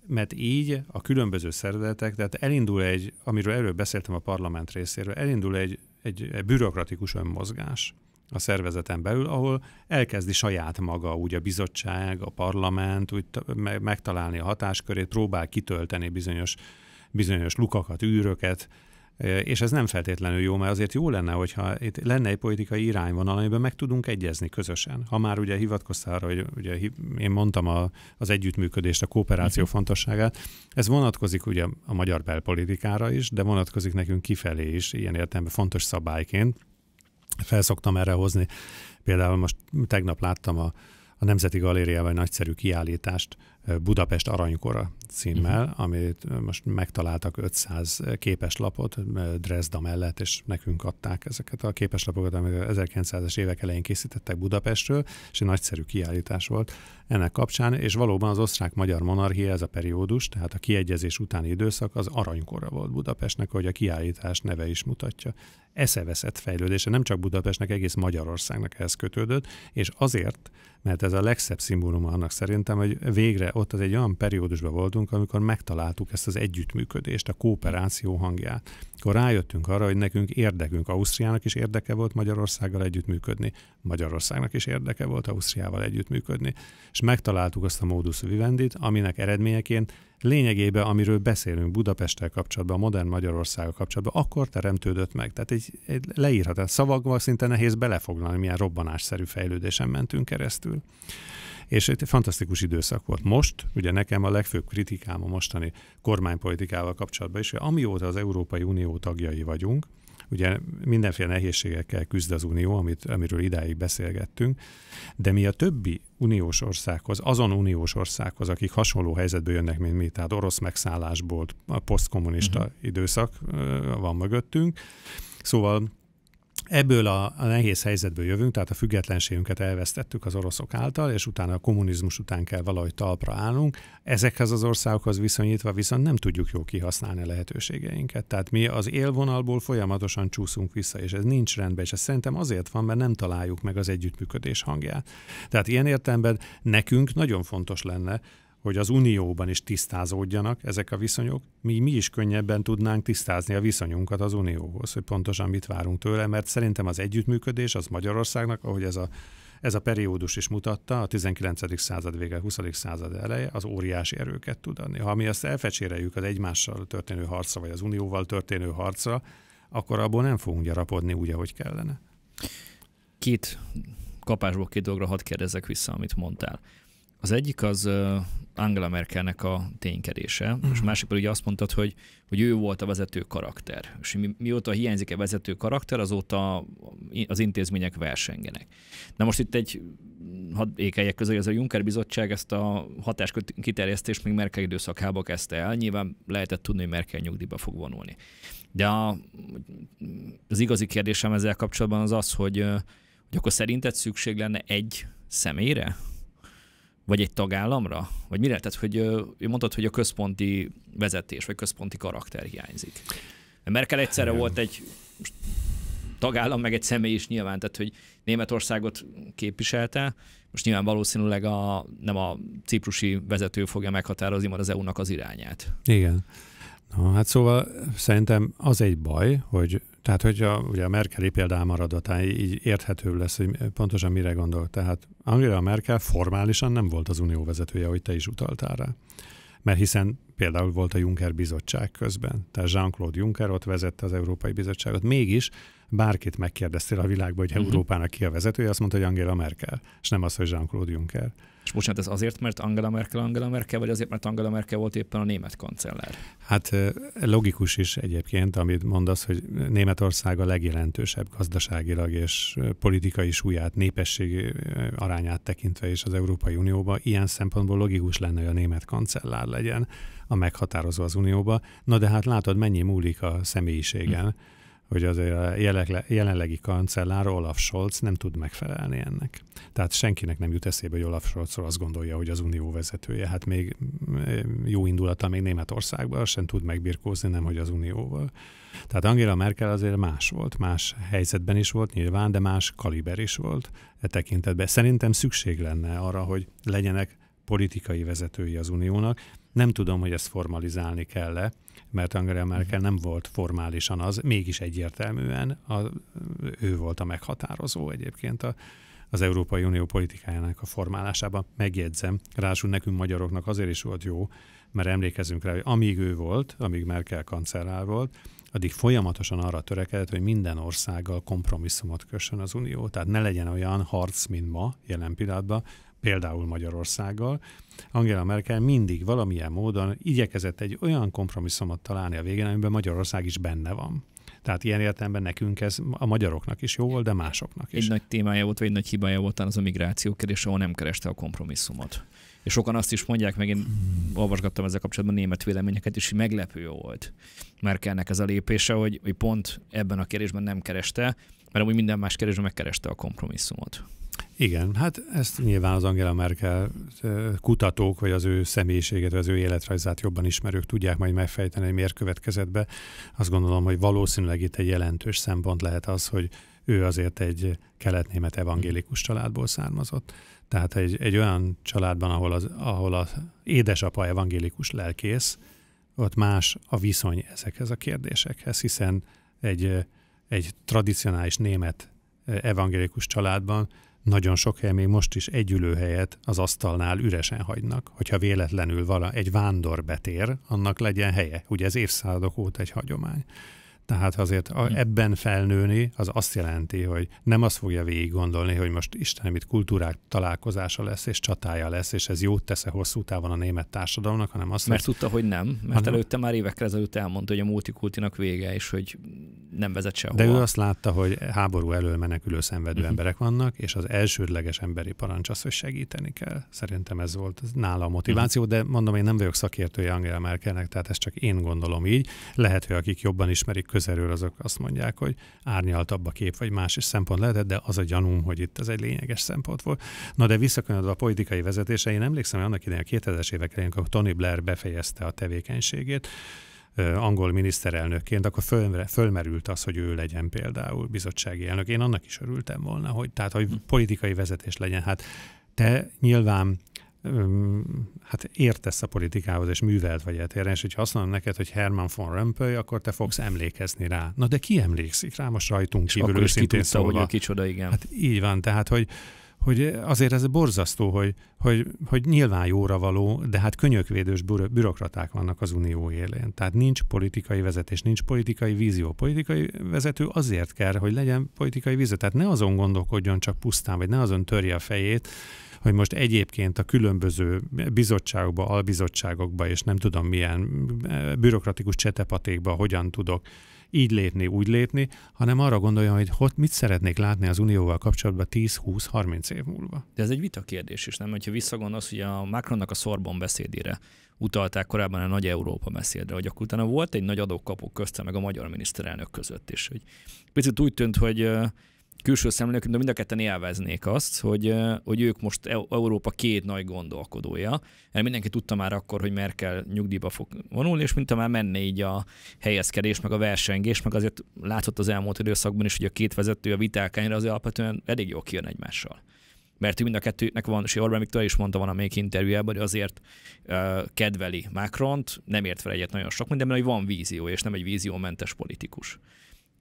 mert így a különböző szervezetek, tehát elindul egy, amiről előbb beszéltem a parlament részéről, elindul egy, egy, egy bürokratikus önmozgás a szervezeten belül, ahol elkezdi saját maga, úgy a bizottság, a parlament, úgy megtalálni a hatáskörét, próbál kitölteni bizonyos, bizonyos lukakat, űröket, és ez nem feltétlenül jó, mert azért jó lenne, hogyha itt lenne egy politikai irányvonal, amiben meg tudunk egyezni közösen. Ha már ugye hivatkoztál arra, hogy ugye én mondtam a, az együttműködést, a kooperáció uh-huh. fontosságát, ez vonatkozik ugye a magyar belpolitikára is, de vonatkozik nekünk kifelé is, ilyen értelemben fontos szabályként, felszoktam erre hozni. Például most tegnap láttam a, a Nemzeti Galériában egy nagyszerű kiállítást, Budapest aranykora címmel, uh-huh. amit most megtaláltak 500 képeslapot Dresda mellett, és nekünk adták ezeket a képeslapokat, amiket 1900-es évek elején készítettek Budapestről, és egy nagyszerű kiállítás volt ennek kapcsán, és valóban az osztrák-magyar monarchia, ez a periódus, tehát a kiegyezés utáni időszak az aranykorra volt Budapestnek, hogy a kiállítás neve is mutatja. Eszeveszett fejlődése nem csak Budapestnek, egész Magyarországnak ehhez kötődött, és azért, mert ez a legszebb szimbóluma annak szerintem, hogy végre ott az egy olyan periódusban voltunk, voltunk, amikor megtaláltuk ezt az együttműködést, a kooperáció hangját. Akkor rájöttünk arra, hogy nekünk érdekünk, Ausztriának is érdeke volt Magyarországgal együttműködni, Magyarországnak is érdeke volt Ausztriával együttműködni, és megtaláltuk azt a modus vivendit, aminek eredményeként lényegében, amiről beszélünk Budapesttel kapcsolatban, a modern Magyarországgal kapcsolatban, akkor teremtődött meg. Tehát egy, egy leírhatatlan szavakban szinte nehéz belefoglalni, milyen robbanásszerű fejlődésen mentünk keresztül. És egy fantasztikus időszak volt. Most, ugye nekem a legfőbb kritikám a mostani kormánypolitikával kapcsolatban is, hogy amióta az Európai Unió tagjai vagyunk, ugye mindenféle nehézségekkel küzd az Unió, amit, amiről idáig beszélgettünk, de mi a többi uniós országhoz, azon uniós országhoz, akik hasonló helyzetből jönnek, mint mi, tehát orosz megszállásból, a posztkommunista uh-huh. időszak van mögöttünk, szóval Ebből a, a nehéz helyzetből jövünk, tehát a függetlenségünket elvesztettük az oroszok által, és utána a kommunizmus után kell valahogy talpra állnunk. Ezekhez az országokhoz viszonyítva viszont nem tudjuk jól kihasználni a lehetőségeinket. Tehát mi az élvonalból folyamatosan csúszunk vissza, és ez nincs rendben, és ez szerintem azért van, mert nem találjuk meg az együttműködés hangját. Tehát ilyen értelemben nekünk nagyon fontos lenne, hogy az Unióban is tisztázódjanak ezek a viszonyok, mi, mi is könnyebben tudnánk tisztázni a viszonyunkat az Unióhoz, hogy pontosan mit várunk tőle, mert szerintem az együttműködés az Magyarországnak, ahogy ez a, ez a periódus is mutatta, a 19. század vége, 20. század eleje, az óriási erőket tud adni. Ha mi azt elfecséreljük az egymással történő harcra vagy az Unióval történő harcra, akkor abból nem fogunk gyarapodni úgy, ahogy kellene. Két kapásból két dologra hadd kérdezek vissza, amit mondtál. Az egyik az Angela Merkelnek a ténykedése, uh-huh. és mhm. másik pedig azt mondtad, hogy, hogy ő volt a vezető karakter. És mi, mióta hiányzik a vezető karakter, azóta az intézmények versengenek. Na most itt egy, hadd ékeljek közé, ez a Juncker bizottság ezt a hatáskört kiterjesztést még Merkel időszakába kezdte el. Nyilván lehetett tudni, hogy Merkel nyugdíjba fog vonulni. De a, az igazi kérdésem ezzel kapcsolatban az az, hogy, hogy akkor szerinted szükség lenne egy személyre? Vagy egy tagállamra? Vagy mire? Tehát, hogy mondtad, hogy a központi vezetés, vagy központi karakter hiányzik. Merkel egyszerre Igen. volt egy tagállam, meg egy személy is nyilván, tehát hogy Németországot képviselte, most nyilván valószínűleg a, nem a ciprusi vezető fogja meghatározni majd az EU-nak az irányát. Igen. Na, hát szóval szerintem az egy baj, hogy tehát, hogy a, ugye a Merkeli példám maradva, így érthető lesz, hogy pontosan mire gondol. Tehát Angela Merkel formálisan nem volt az unió vezetője, ahogy te is utaltál rá. Mert hiszen például volt a Juncker bizottság közben, tehát Jean-Claude Juncker ott vezette az Európai Bizottságot. Mégis bárkit megkérdeztél a világban, hogy uh-huh. Európának ki a vezetője, azt mondta, hogy Angela Merkel, és nem az, hogy Jean-Claude Juncker. És bocsánat, ez azért, mert Angela Merkel Angela Merkel, vagy azért, mert Angela Merkel volt éppen a német kancellár? Hát logikus is egyébként, amit mondasz, hogy Németország a legjelentősebb gazdaságilag és politikai súlyát, népesség arányát tekintve is az Európai Unióba. Ilyen szempontból logikus lenne, hogy a német kancellár legyen a meghatározó az Unióba. Na de hát látod, mennyi múlik a személyiségen. Hm hogy az a jelenlegi kancellár Olaf Scholz nem tud megfelelni ennek. Tehát senkinek nem jut eszébe, hogy Olaf Scholz azt gondolja, hogy az unió vezetője. Hát még eh, jó indulata még Németországban sem tud megbirkózni, nem hogy az unióval. Tehát Angela Merkel azért más volt, más helyzetben is volt nyilván, de más kaliber is volt e tekintetben. Szerintem szükség lenne arra, hogy legyenek politikai vezetői az uniónak. Nem tudom, hogy ezt formalizálni kell-e, mert Angela mhm. Merkel nem volt formálisan az, mégis egyértelműen a, ő volt a meghatározó egyébként a, az Európai Unió politikájának a formálásában. Megjegyzem, ráadásul nekünk magyaroknak azért is volt jó, mert emlékezünk rá, hogy amíg ő volt, amíg Merkel kancellár volt, addig folyamatosan arra törekedett, hogy minden országgal kompromisszumot kössön az Unió. Tehát ne legyen olyan harc, mint ma jelen pillanatban, például Magyarországgal, Angela Merkel mindig valamilyen módon igyekezett egy olyan kompromisszumot találni a végén, amiben Magyarország is benne van. Tehát ilyen értelemben nekünk ez a magyaroknak is jó volt, de másoknak is. Egy nagy témája volt, vagy egy nagy hibája volt az a migráció kérdés, ahol nem kereste a kompromisszumot. És sokan azt is mondják, meg én olvasgattam ezzel kapcsolatban német véleményeket és meglepő volt Merkelnek ez a lépése, hogy, hogy pont ebben a kérdésben nem kereste, mert amúgy minden más kérdésben megkereste a kompromisszumot. Igen, hát ezt nyilván az Angela Merkel kutatók, vagy az ő személyiséget, vagy az ő életrajzát jobban ismerők tudják majd megfejteni, hogy miért következett be. Azt gondolom, hogy valószínűleg itt egy jelentős szempont lehet az, hogy ő azért egy keletnémet evangélikus családból származott. Tehát egy, egy olyan családban, ahol az, ahol az édesapa evangélikus lelkész, ott más a viszony ezekhez a kérdésekhez, hiszen egy, egy tradicionális német evangélikus családban nagyon sok hely még most is egy ülőhelyet az asztalnál üresen hagynak, hogyha véletlenül vala egy vándor betér, annak legyen helye. Ugye ez évszázadok óta egy hagyomány. Tehát azért hm. ebben felnőni az azt jelenti, hogy nem azt fogja végig gondolni, hogy most Istenem itt kultúrák találkozása lesz, és csatája lesz, és ez jót tesz hosszú távon a német társadalomnak, hanem azt... Mert lesz, tudta, hogy nem, mert hanem... előtte már évekre ezelőtt elmondta, hogy a multikultinak vége, és hogy nem vezet sehova. De ő azt látta, hogy háború elől menekülő szenvedő uh-huh. emberek vannak, és az elsődleges emberi parancs az, hogy segíteni kell. Szerintem ez volt ez nála a motiváció, uh-huh. de mondom, én nem vagyok szakértője Angela Merkelnek, tehát ezt csak én gondolom így. Lehet, hogy akik jobban ismerik közelről azok azt mondják, hogy árnyaltabb a kép, vagy más is szempont lehetett, de az a gyanúm, hogy itt ez egy lényeges szempont volt. Na de visszakanyadva a politikai vezetése, én emlékszem, hogy annak idején a 2000-es évek elején, amikor Tony Blair befejezte a tevékenységét, angol miniszterelnökként, akkor föl, fölmerült az, hogy ő legyen például bizottsági elnök. Én annak is örültem volna, hogy tehát, hogy hm. politikai vezetés legyen. Hát te nyilván hát értesz a politikához, és művelt vagy eltérni, és hogyha azt mondom neked, hogy Herman von Rompuy, akkor te fogsz emlékezni rá. Na de ki emlékszik rá Most rajtunk és kívül akkor őszintén ki tudta, szóval. hogy a kicsoda, igen. Hát így van, tehát hogy, hogy azért ez borzasztó, hogy, hogy, hogy nyilván jóra való, de hát könyökvédős bürokraták vannak az unió élén. Tehát nincs politikai vezetés, nincs politikai vízió. Politikai vezető azért kell, hogy legyen politikai vízió. Tehát ne azon gondolkodjon csak pusztán, vagy ne azon törje a fejét, hogy most egyébként a különböző bizottságokba, albizottságokba, és nem tudom milyen eh, bürokratikus csetepatékba hogyan tudok így lépni, úgy lépni, hanem arra gondoljon, hogy hogy mit szeretnék látni az Unióval kapcsolatban 10-20-30 év múlva. De ez egy vita kérdés is, nem? Hogyha visszagondolsz, hogy a Macronnak a Szorbon beszédére utalták korábban a nagy Európa beszédre, hogy akkor utána volt egy nagy adókapok közte meg a magyar miniszterelnök között is. Hogy picit úgy tűnt, hogy eh, külső szemlélőként, de mind a ketten élveznék azt, hogy, hogy ők most e- Európa két nagy gondolkodója. Mert mindenki tudta már akkor, hogy Merkel nyugdíjba fog vonulni, és mint már menne így a helyezkedés, meg a versengés, meg azért látott az elmúlt időszakban is, hogy a két vezető a vitákányra az alapvetően elég jól kijön egymással mert mind a kettőnek van, és Orbán Viktor is mondta van a még interjújában, hogy azért uh, kedveli Macront, nem ért fel egyet nagyon sok mindenben, hogy van vízió, és nem egy víziómentes politikus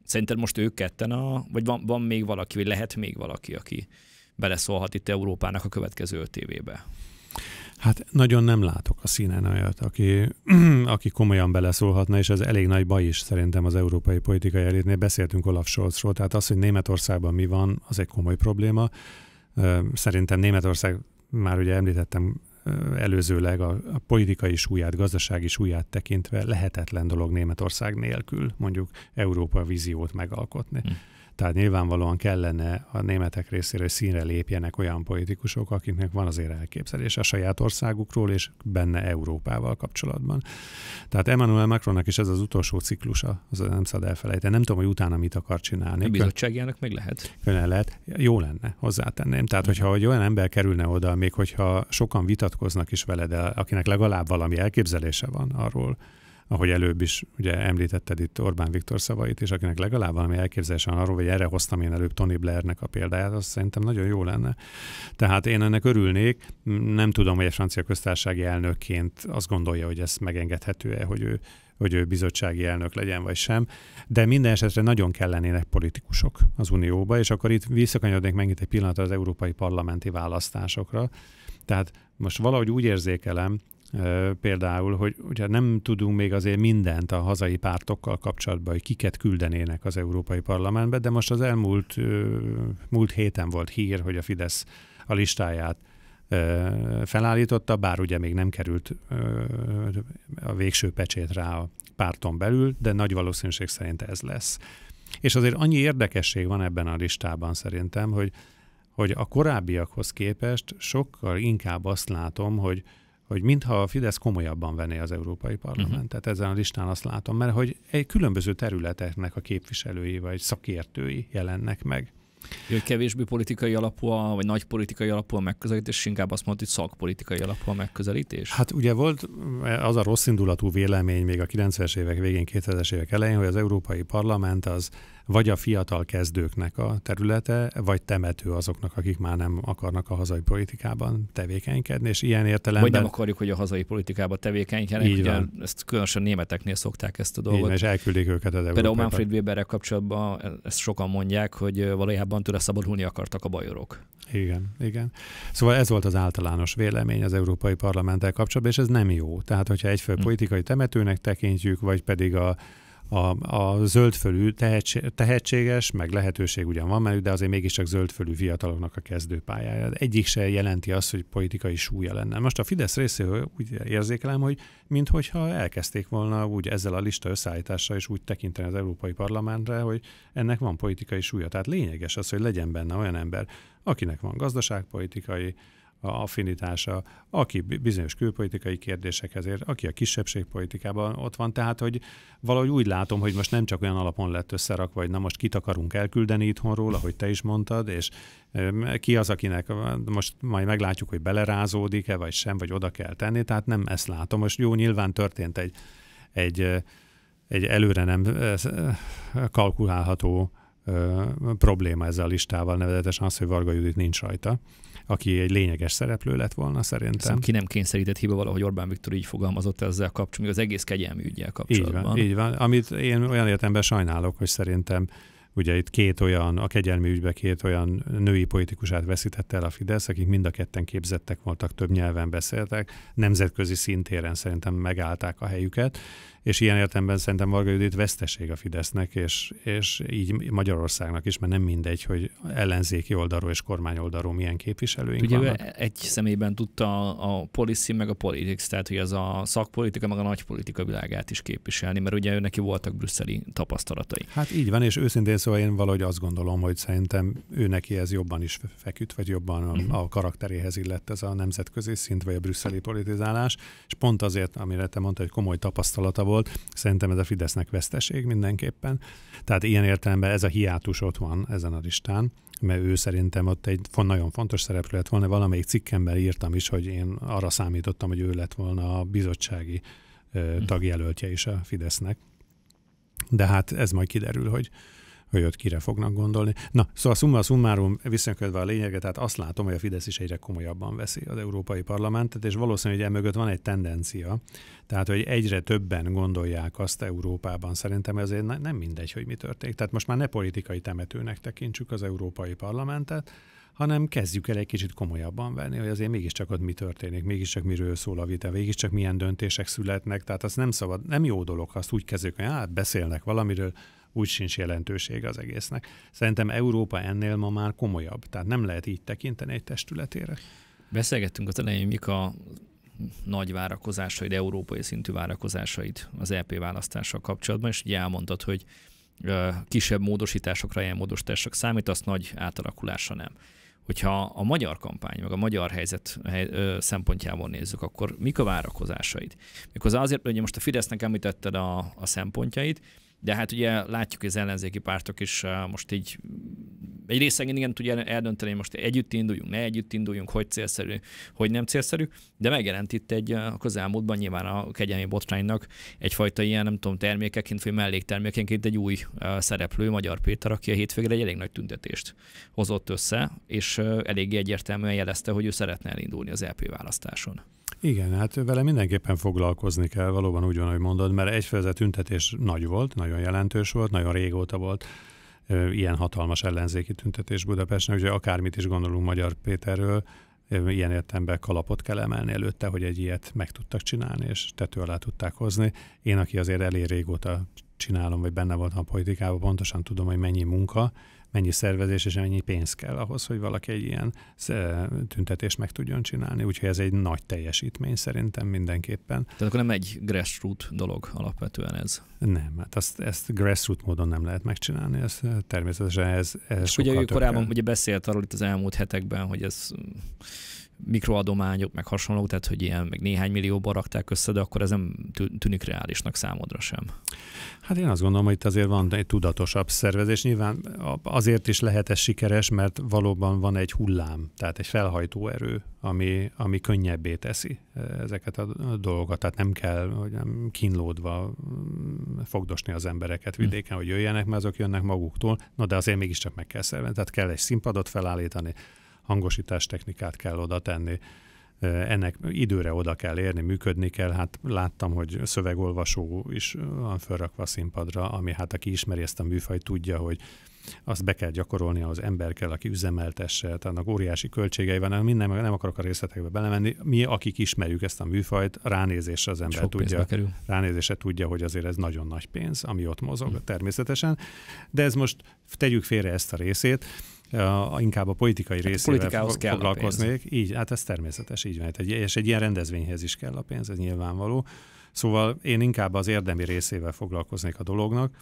szerinted most ők ketten, a, vagy van, van még valaki, vagy lehet még valaki, aki beleszólhat itt Európának a következő öt évébe? Hát nagyon nem látok a színen olyat, aki, aki komolyan beleszólhatna, és ez elég nagy baj is szerintem az európai politikai elitnél. Beszéltünk Olaf Scholzról, tehát az, hogy Németországban mi van, az egy komoly probléma. Szerintem Németország, már ugye említettem előzőleg a, a politikai súlyát, gazdasági súlyát tekintve lehetetlen dolog Németország nélkül mondjuk Európa víziót megalkotni. Hm. Tehát nyilvánvalóan kellene a németek részéről, hogy színre lépjenek olyan politikusok, akiknek van azért elképzelés a saját országukról és benne Európával kapcsolatban. Tehát Emmanuel Macronnak is ez az utolsó ciklusa, az nem szabad elfelejteni. Nem tudom, hogy utána mit akar csinálni. A bizottságjának meg lehet. Könnyen lehet. Jó lenne, hozzátenném. Tehát, hogyha hogy olyan ember kerülne oda, még hogyha sokan vitatkoznak is veled, akinek legalább valami elképzelése van arról, ahogy előbb is ugye említetted itt Orbán Viktor szavait is, akinek legalább valami elképzelése van arról, hogy erre hoztam én előbb Tony Blairnek a példáját, az szerintem nagyon jó lenne. Tehát én ennek örülnék, nem tudom, hogy a francia köztársasági elnökként azt gondolja, hogy ez megengedhető-e, hogy ő hogy ő bizottsági elnök legyen, vagy sem. De minden esetre nagyon kellenének politikusok az Unióba, és akkor itt visszakanyarodnék megint egy pillanatra az európai parlamenti választásokra. Tehát most valahogy úgy érzékelem, például, hogy ugye nem tudunk még azért mindent a hazai pártokkal kapcsolatban, hogy kiket küldenének az Európai Parlamentbe, de most az elmúlt múlt héten volt hír, hogy a Fidesz a listáját felállította, bár ugye még nem került a végső pecsét rá a párton belül, de nagy valószínűség szerint ez lesz. És azért annyi érdekesség van ebben a listában szerintem, hogy, hogy a korábbiakhoz képest sokkal inkább azt látom, hogy, hogy mintha a Fidesz komolyabban venné az Európai Parlamentet uh-huh. ezen a listán azt látom, mert hogy egy különböző területeknek a képviselői vagy szakértői jelennek meg. Ő kevésbé politikai alapú, a, vagy nagy politikai alapú a megközelítés, és inkább azt mondta, hogy szakpolitikai alapú a megközelítés? Hát ugye volt eh, az a rossz indulatú vélemény még a 90-es évek végén, 2000-es évek elején, hogy az Európai Parlament az vagy a fiatal kezdőknek a területe, vagy temető azoknak, akik már nem akarnak a hazai politikában tevékenykedni, és ilyen értelemben... Vagy nem akarjuk, hogy a hazai politikában tevékenykedjenek, így ugye ezt különösen németeknél szokták ezt a dolgot. Igen, és elküldik őket az Például Manfred Weberrel kapcsolatban ezt sokan mondják, hogy valójában tőle szabadulni akartak a bajorok. Igen, igen. Szóval ez volt az általános vélemény az Európai Parlamenttel kapcsolatban, és ez nem jó. Tehát, hogyha egyfő hm. politikai temetőnek tekintjük, vagy pedig a a, a zöldfölű tehetség, tehetséges, meg lehetőség ugyan van mert de azért mégiscsak zöldfölű fiataloknak a kezdőpályája. Egyik se jelenti azt, hogy politikai súlya lenne. Most a Fidesz részéről úgy érzékelem, hogy minthogyha elkezdték volna úgy ezzel a lista összeállítással és úgy tekinteni az Európai Parlamentre, hogy ennek van politikai súlya. Tehát lényeges az, hogy legyen benne olyan ember, akinek van gazdaságpolitikai, a affinitása, aki bizonyos külpolitikai kérdésekhez ér, aki a kisebbségpolitikában ott van. Tehát, hogy valahogy úgy látom, hogy most nem csak olyan alapon lett összerakva, hogy na most kit akarunk elküldeni itthonról, ahogy te is mondtad, és ki az, akinek most majd meglátjuk, hogy belerázódik-e, vagy sem, vagy oda kell tenni. Tehát nem ezt látom. Most jó, nyilván történt egy, egy, egy előre nem kalkulálható probléma ezzel a listával, nevezetesen az, hogy Varga Judit nincs rajta aki egy lényeges szereplő lett volna szerintem. Szerintem ki nem kényszerített hiba valahogy Orbán Viktor így fogalmazott ezzel kapcsolatban, az egész kegyelmi ügyel kapcsolatban. Így van, így van. Amit én olyan értemben sajnálok, hogy szerintem ugye itt két olyan, a kegyelmi ügybe két olyan női politikusát veszítette el a Fidesz, akik mind a ketten képzettek voltak, több nyelven beszéltek, nemzetközi szintéren szerintem megállták a helyüket, és ilyen értemben szerintem Varga Judit veszteség a Fidesznek, és, és így Magyarországnak is, mert nem mindegy, hogy ellenzéki oldalról és kormány oldalról milyen képviselőink Ugye vannak. egy személyben tudta a policy meg a politics, tehát hogy az a szakpolitika meg a nagypolitika világát is képviselni, mert ugye ő neki voltak brüsszeli tapasztalatai. Hát így van, és őszintén szóval én valahogy azt gondolom, hogy szerintem ő neki ez jobban is feküdt, vagy jobban a, mhm. a karakteréhez illett ez a nemzetközi szint, vagy a brüsszeli politizálás, és pont azért, amire te mondtad, hogy komoly tapasztalata volt, volt. Szerintem ez a Fidesznek veszteség mindenképpen. Tehát ilyen értelemben ez a hiátus ott van ezen a listán mert ő szerintem ott egy nagyon fontos szereplő lett volna. Valamelyik cikkemben írtam is, hogy én arra számítottam, hogy ő lett volna a bizottsági mhm. tagjelöltje is a Fidesznek. De hát ez majd kiderül, hogy, hogy ott kire fognak gondolni. Na, szóval summa summarum, visszaködve a lényeget, tehát azt látom, hogy a Fidesz is egyre komolyabban veszi az Európai Parlamentet, és valószínűleg hogy emögött van egy tendencia, tehát hogy egyre többen gondolják azt Európában. Szerintem ezért nem mindegy, hogy mi történik. Tehát most már ne politikai temetőnek tekintsük az Európai Parlamentet, hanem kezdjük el egy kicsit komolyabban venni, hogy azért mégiscsak ott mi történik, mégiscsak miről szól a vita, mégiscsak milyen döntések születnek, tehát az nem szabad, nem jó dolog, azt úgy kezdjük, hogy hát beszélnek valamiről, úgy sincs jelentősége az egésznek. Szerintem Európa ennél ma már komolyabb, tehát nem lehet így tekinteni egy testületére. Beszélgettünk az elején, mik a nagy várakozásaid, európai szintű várakozásaid az EP választással kapcsolatban, és ugye elmondtad, hogy kisebb módosításokra, ilyen módosítások azt nagy átalakulásra nem. Hogyha a magyar kampány, meg a magyar helyzet szempontjából nézzük, akkor mik a várakozásaid? Mikor azért, hogy most a Fidesznek említetted a, a szempontjait, de hát ugye látjuk, hogy az ellenzéki pártok is uh, most így egy részen igen tudja eldönteni, most együtt induljunk, ne együtt induljunk, hogy célszerű, hogy nem célszerű, de megjelent itt egy uh, a közelmúltban nyilván a kegyelmi botránynak egyfajta ilyen, nem tudom, termékeként vagy melléktermékeként egy új uh, szereplő, Magyar Péter, aki a hétvégre egy elég nagy tüntetést hozott össze, és eléggé egyértelműen jelezte, hogy ő szeretne elindulni az LP választáson. Igen, hát vele mindenképpen foglalkozni kell, valóban úgy van, hogy mondod, mert egyfelől tüntetés nagy volt, nagyon jelentős volt, nagyon régóta volt ilyen hatalmas ellenzéki tüntetés Budapesten, úgyhogy akármit is gondolunk Magyar Péterről, ilyen értemben kalapot kell emelni előtte, hogy egy ilyet meg tudtak csinálni, és tető alá tudták hozni. Én, aki azért elég régóta csinálom, vagy benne voltam a politikában, pontosan tudom, hogy mennyi munka, mennyi szervezés és mennyi pénz kell ahhoz, hogy valaki egy ilyen tüntetést meg tudjon csinálni. Úgyhogy ez egy nagy teljesítmény szerintem mindenképpen. Tehát akkor nem egy grassroot dolog alapvetően ez? Nem, hát azt, ezt grassroot módon nem lehet megcsinálni, ez természetesen ez, ez És ugye ő korábban ugye beszélt arról itt az elmúlt hetekben, hogy ez mikroadományok, meg hasonlók, tehát hogy ilyen meg néhány millióba rakták össze, de akkor ez nem tűnik reálisnak számodra sem. Hát én azt gondolom, hogy itt azért van egy tudatosabb szervezés. Nyilván azért is lehet ez sikeres, mert valóban van egy hullám, tehát egy felhajtó erő, ami, ami könnyebbé teszi e, ezeket a dolgokat. Tehát nem kell hogy nem kínlódva mm, fogdosni az embereket hm. vidéken, hogy jöjjenek, mert azok jönnek maguktól. Na de azért mégiscsak meg kell szervezni. Tehát kell egy színpadot felállítani, hangosítás technikát kell oda tenni, ennek időre oda kell érni, működni kell. Hát láttam, hogy szövegolvasó is van felrakva a színpadra, ami hát aki ismeri ezt a műfajt, tudja, hogy azt be kell gyakorolni, az ember kell, aki üzemeltesse, tehát annak óriási költségei van, minden, nem akarok a részletekbe belemenni. Mi, akik ismerjük ezt a műfajt, ránézésre az ember Sok tudja, ránézésre tudja, hogy azért ez nagyon nagy pénz, ami ott mozog hmm. természetesen, de ez most tegyük félre ezt a részét, a, inkább a politikai hát részével a foglalkoznék. Így, hát ez természetes, így van. Hát egy, és egy ilyen rendezvényhez is kell a pénz, ez nyilvánvaló. Szóval én inkább az érdemi részével foglalkoznék a dolognak,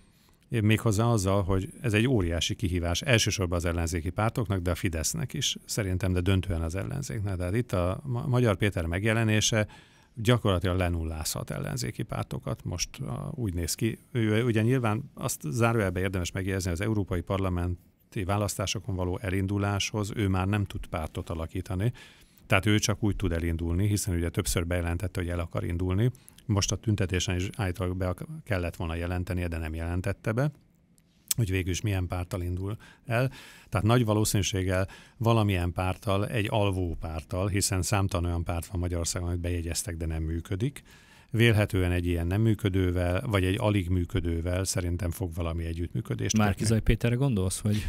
méghozzá azzal, hogy ez egy óriási kihívás elsősorban az ellenzéki pártoknak, de a Fidesznek is, szerintem, de döntően az ellenzéknek. Tehát itt a Magyar Péter megjelenése gyakorlatilag lenullázhat ellenzéki pártokat. Most úgy néz ki. Ő, ugye nyilván azt zárójelbe érdemes megjegyezni, az Európai Parlament választásokon való elinduláshoz ő már nem tud pártot alakítani. Tehát ő csak úgy tud elindulni, hiszen ugye többször bejelentette, hogy el akar indulni. Most a tüntetésen is állítólag be kellett volna jelentenie, de nem jelentette be hogy végül is milyen pártal indul el. Tehát nagy valószínűséggel valamilyen pártal, egy alvó pártal, hiszen számtalan olyan párt van Magyarországon, amit bejegyeztek, de nem működik vélhetően egy ilyen nem működővel, vagy egy alig működővel szerintem fog valami együttműködést. Márkizaj Péterre gondolsz, hogy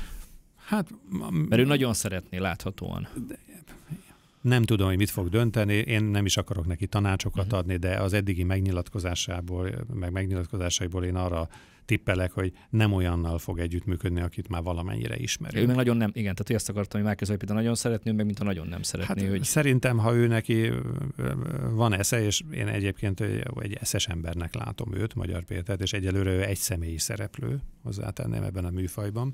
Hát, Mert ő nagyon szeretné láthatóan. De, nem tudom, hogy mit fog dönteni, én nem is akarok neki tanácsokat mhm. adni, de az eddigi megnyilatkozásából, meg megnyilatkozásaiból én arra tippelek, hogy nem olyannal fog együttműködni, akit már valamennyire ismer. Ő meg nagyon nem, igen, tehát ezt akartam, hogy Márkez például nagyon szeretné, meg mint a nagyon nem szeretné. Hát, hogy... Szerintem, ha ő neki van esze, és én egyébként egy eszes embernek látom őt, Magyar Pétert, és egyelőre ő egy személyi szereplő, hozzátenném ebben a műfajban,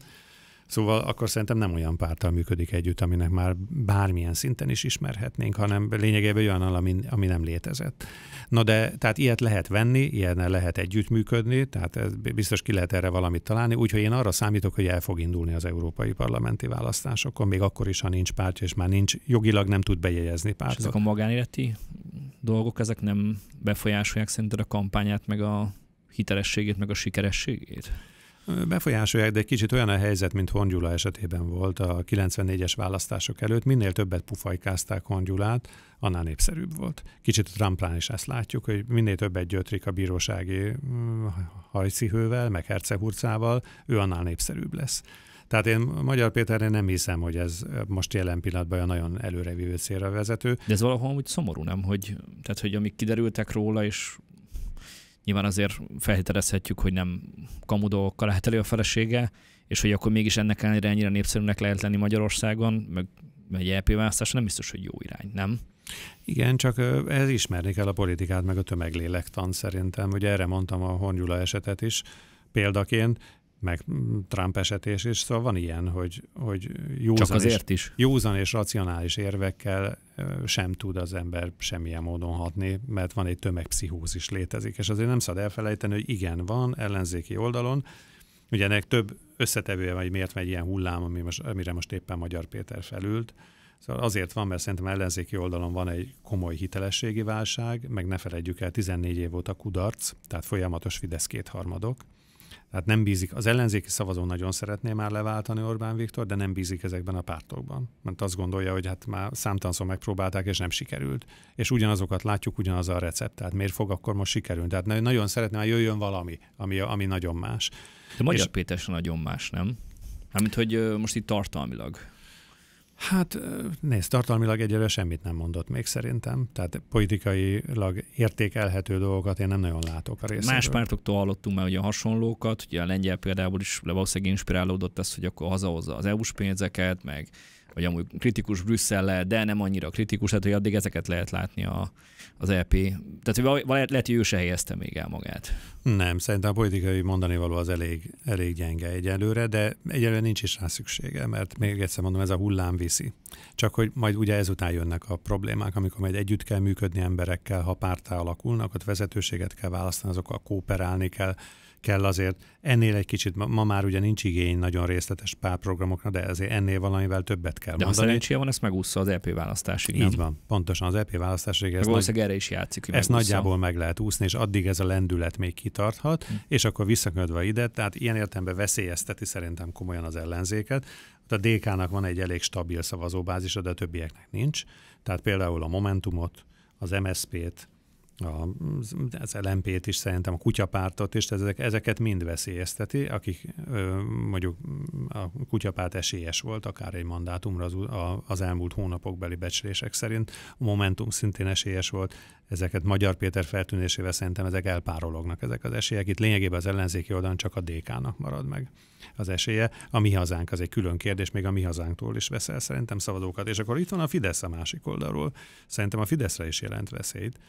Szóval akkor szerintem nem olyan pártal működik együtt, aminek már bármilyen szinten is ismerhetnénk, hanem lényegében olyan, ami, ami nem létezett. Na de, tehát ilyet lehet venni, ilyen lehet együttműködni, tehát ez, biztos ki lehet erre valamit találni, úgyhogy én arra számítok, hogy el fog indulni az európai parlamenti választásokon, még akkor is, ha nincs pártja, és már nincs, jogilag nem tud bejegyezni pártot. És ezek a magánéleti dolgok, ezek nem befolyásolják szerinted a kampányát, meg a hitelességét, meg a sikerességét? befolyásolják, de egy kicsit olyan a helyzet, mint Hongyula esetében volt a 94-es választások előtt. Minél többet pufajkázták Hongyulát, annál népszerűbb volt. Kicsit a Trumpnál is ezt látjuk, hogy minél többet gyötrik a bírósági mm, hajszihővel, meg hercehurcával, ő annál népszerűbb lesz. Tehát én Magyar Péterre nem hiszem, hogy ez most jelen pillanatban olyan nagyon előrevívő célra vezető. De ez valahol úgy szomorú, nem? Hogy, tehát, hogy amik kiderültek róla, és nyilván azért feltételezhetjük, hogy nem kamu dolgokkal elő a felesége, és hogy akkor mégis ennek ellenére ennyire népszerűnek lehet lenni Magyarországon, meg egy LP e választás nem biztos, hogy jó irány, nem? Igen, csak ez ismerni kell a politikát, meg a tömeglélektan szerintem. Ugye erre mondtam a Hongyula esetet is példaként, meg Trump esetés és szóval van ilyen, hogy, hogy józan, Csak azért és, is. józan és racionális érvekkel sem tud az ember semmilyen módon hatni, mert van egy tömegpszichózis létezik, és azért nem szabad elfelejteni, hogy igen, van ellenzéki oldalon, ugye ennek több összetevője van, hogy miért megy ilyen hullám, ami most, amire most éppen Magyar Péter felült, Szóval azért van, mert szerintem ellenzéki oldalon van egy komoly hitelességi válság, meg ne felejtjük el, 14 év óta kudarc, tehát folyamatos Fidesz kétharmadok. Tehát nem bízik, az ellenzéki szavazó nagyon szeretné már leváltani Orbán Viktor, de nem bízik ezekben a pártokban. Mert azt gondolja, hogy hát már számtalanszor megpróbálták, és nem sikerült. És ugyanazokat látjuk, ugyanaz a recept. Tehát miért fog akkor most sikerülni? Tehát nagyon szeretné, hogy jöjjön valami, ami, ami nagyon más. De Magyar és... Péter nagyon más, nem? Hát mint hogy most itt tartalmilag. Hát nézd, tartalmilag egyelőre semmit nem mondott még szerintem, tehát politikailag értékelhető dolgokat én nem nagyon látok a részéről. Más pártoktól hallottunk már ugye hasonlókat, ugye a lengyel például is valószínűleg inspirálódott ez, hogy akkor hazahozza az EU-s pénzeket, meg vagy amúgy kritikus brüsszel de nem annyira kritikus, tehát hogy addig ezeket lehet látni a, az EP. Tehát hogy lehet, lehet, hogy ő se helyezte még el magát. Nem, szerintem a politikai mondani való az elég, elég gyenge egyelőre, de egyelőre nincs is rá szüksége, mert még egyszer mondom, ez a hullám viszi. Csak hogy majd ugye ezután jönnek a problémák, amikor majd együtt kell működni emberekkel, ha pártá alakulnak, ott vezetőséget kell választani, azokkal kooperálni kell, kell azért ennél egy kicsit, ma már ugye nincs igény nagyon részletes párprogramokra, de ezért ennél valamivel többet kell de mondani. De ha szerencséje van, ezt megúszza az EP választásig, nem? Így van, pontosan az EP választásig. Ez Valószínűleg nagy... erre is játszik, Ezt megúszza. nagyjából meg lehet úszni, és addig ez a lendület még kitarthat, hm. és akkor visszaködve ide, tehát ilyen értelemben veszélyezteti szerintem komolyan az ellenzéket. A DK-nak van egy elég stabil szavazóbázisa, de a többieknek nincs. Tehát például a Momentumot, az MSZP-t, a, az LMP-t is szerintem, a kutyapártot is, ezek, ezeket mind veszélyezteti, akik ö, mondjuk a kutyapárt esélyes volt akár egy mandátumra az, a, az elmúlt hónapokbeli becslések szerint, a Momentum szintén esélyes volt, ezeket Magyar Péter feltűnésével szerintem ezek elpárolognak ezek az esélyek. Itt lényegében az ellenzéki oldalon csak a DK-nak marad meg az esélye. A mi hazánk az egy külön kérdés, még a mi hazánktól is veszel szerintem szavazókat. És akkor itt van a Fidesz a másik oldalról. Szerintem a Fideszre is jelent veszélyt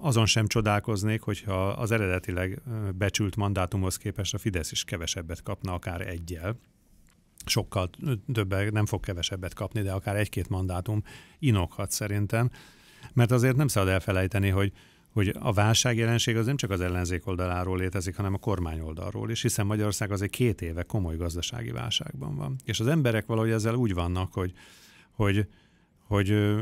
azon sem csodálkoznék, hogyha az eredetileg becsült mandátumhoz képest a Fidesz is kevesebbet kapna, akár egyel. Sokkal többet nem fog kevesebbet kapni, de akár egy-két mandátum inokhat szerintem. Mert azért nem szabad elfelejteni, hogy hogy a válságjelenség az nem csak az ellenzék oldaláról létezik, hanem a kormány oldalról is, hiszen Magyarország azért két éve komoly gazdasági válságban van. És az emberek valahogy ezzel úgy vannak, hogy, hogy hogy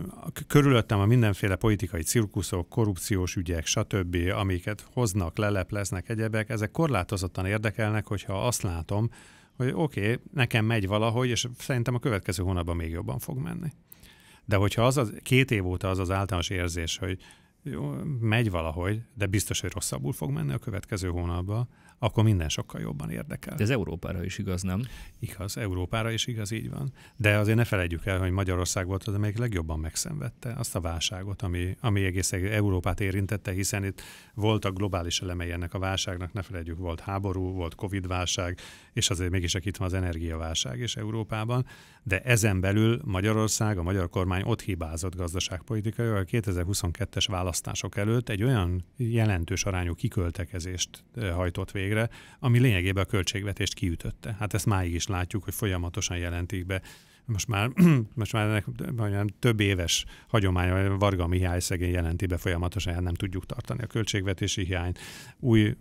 körülöttem a mindenféle politikai cirkuszok, korrupciós ügyek, stb., amiket hoznak, lelepleznek egyebek, ezek korlátozottan érdekelnek, hogyha azt látom, hogy oké, okay, nekem megy valahogy, és szerintem a következő hónapban még jobban fog menni. De hogyha az, az két év óta az az általános érzés, hogy jó, megy valahogy, de biztos, hogy rosszabbul fog menni a következő hónapban, akkor minden sokkal jobban érdekel. De ez Európára is igaz, nem? Igaz, Európára is igaz, így van. De azért ne felejtjük el, hogy Magyarország volt az, amelyik legjobban megszenvedte azt a válságot, ami, ami egész Európát érintette, hiszen itt voltak globális elemei ennek a válságnak, ne felejtjük, volt háború, volt Covid-válság, és azért mégis itt van az energiaválság is Európában, de ezen belül Magyarország, a magyar kormány ott hibázott gazdaságpolitikai, a 2022-es választások előtt egy olyan jelentős arányú kiköltekezést eh, hajtott végre, végre, ami lényegében a költségvetést kiütötte. Hát ezt máig is látjuk, hogy folyamatosan jelentik be most már, most már ennek több éves hagyománya, Varga Mihály szegény jelenti be folyamatosan, hát nem tudjuk tartani a költségvetési hiányt. Új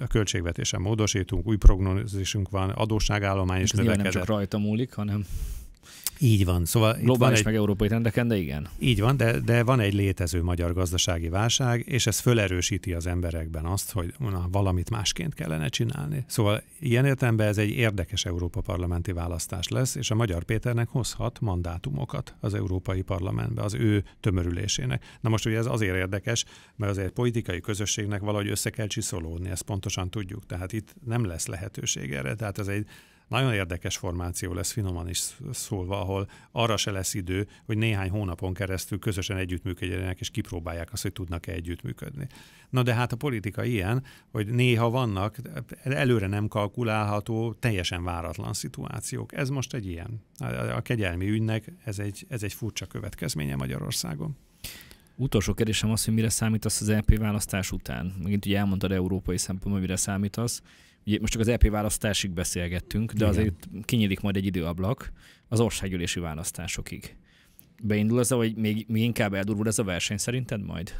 a költségvetésen módosítunk, új prognózisunk van, adósságállomány is Ez növekedett. Nem csak rajta múlik, hanem így van. Szóval Globális egy... meg európai trendeken, de igen. Így van, de, de van egy létező magyar gazdasági válság, és ez felerősíti az emberekben azt, hogy na, valamit másként kellene csinálni. Szóval ilyen értelemben ez egy érdekes Európa parlamenti választás lesz, és a Magyar Péternek hozhat mandátumokat az Európai Parlamentbe, az ő tömörülésének. Na most ugye ez azért érdekes, mert azért politikai közösségnek valahogy össze kell csiszolódni, ezt pontosan tudjuk. Tehát itt nem lesz lehetőség erre. Tehát ez egy nagyon érdekes formáció lesz finoman is szólva, ahol arra se lesz idő, hogy néhány hónapon keresztül közösen együttműködjenek, és kipróbálják azt, hogy tudnak-e együttműködni. Na de hát a politika ilyen, hogy néha vannak előre nem kalkulálható, teljesen váratlan szituációk. Ez most egy ilyen. A kegyelmi ügynek ez egy, ez egy furcsa következménye Magyarországon. Utolsó kérdésem az, hogy mire számítasz az LP e választás után? Megint ugye elmondtad európai szempontból, mire számítasz most csak az EP választásig beszélgettünk, de Igen. azért kinyílik majd egy időablak az országgyűlési választásokig. Beindul ez, vagy még, még inkább eldurvul ez a verseny szerinted majd?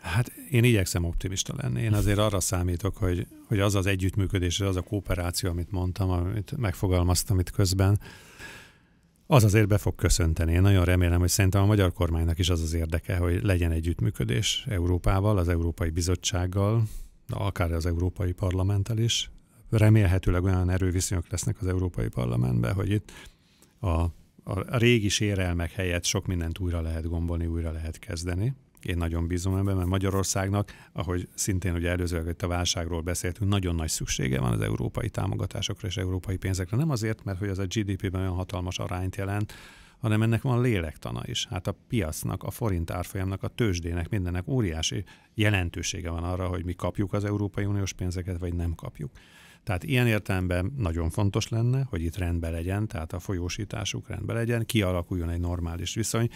Hát én igyekszem optimista lenni. Én azért arra számítok, hogy, hogy az az együttműködés, az a kooperáció, amit mondtam, amit megfogalmaztam itt közben, az azért be fog köszönteni. Én nagyon remélem, hogy szerintem a magyar kormánynak is az az érdeke, hogy legyen együttműködés Európával, az Európai Bizottsággal, akár az Európai Parlamenttel is. Remélhetőleg olyan erőviszonyok lesznek az Európai Parlamentben, hogy itt a, a régi sérelmek helyett sok mindent újra lehet gombolni, újra lehet kezdeni. Én nagyon bízom ebben, mert Magyarországnak, ahogy szintén ugye előzőleg itt a válságról beszéltünk, nagyon nagy szüksége van az európai támogatásokra és európai pénzekre. Nem azért, mert hogy ez a GDP-ben olyan hatalmas arányt jelent, hanem ennek van lélektana is. Hát a piacnak, a forint árfolyamnak, a tőzsdének, mindennek óriási jelentősége van arra, hogy mi kapjuk az Európai Uniós pénzeket, vagy nem kapjuk. Tehát ilyen értelemben nagyon fontos lenne, hogy itt rendben legyen, tehát a folyósításuk rendben legyen, kialakuljon egy normális viszony.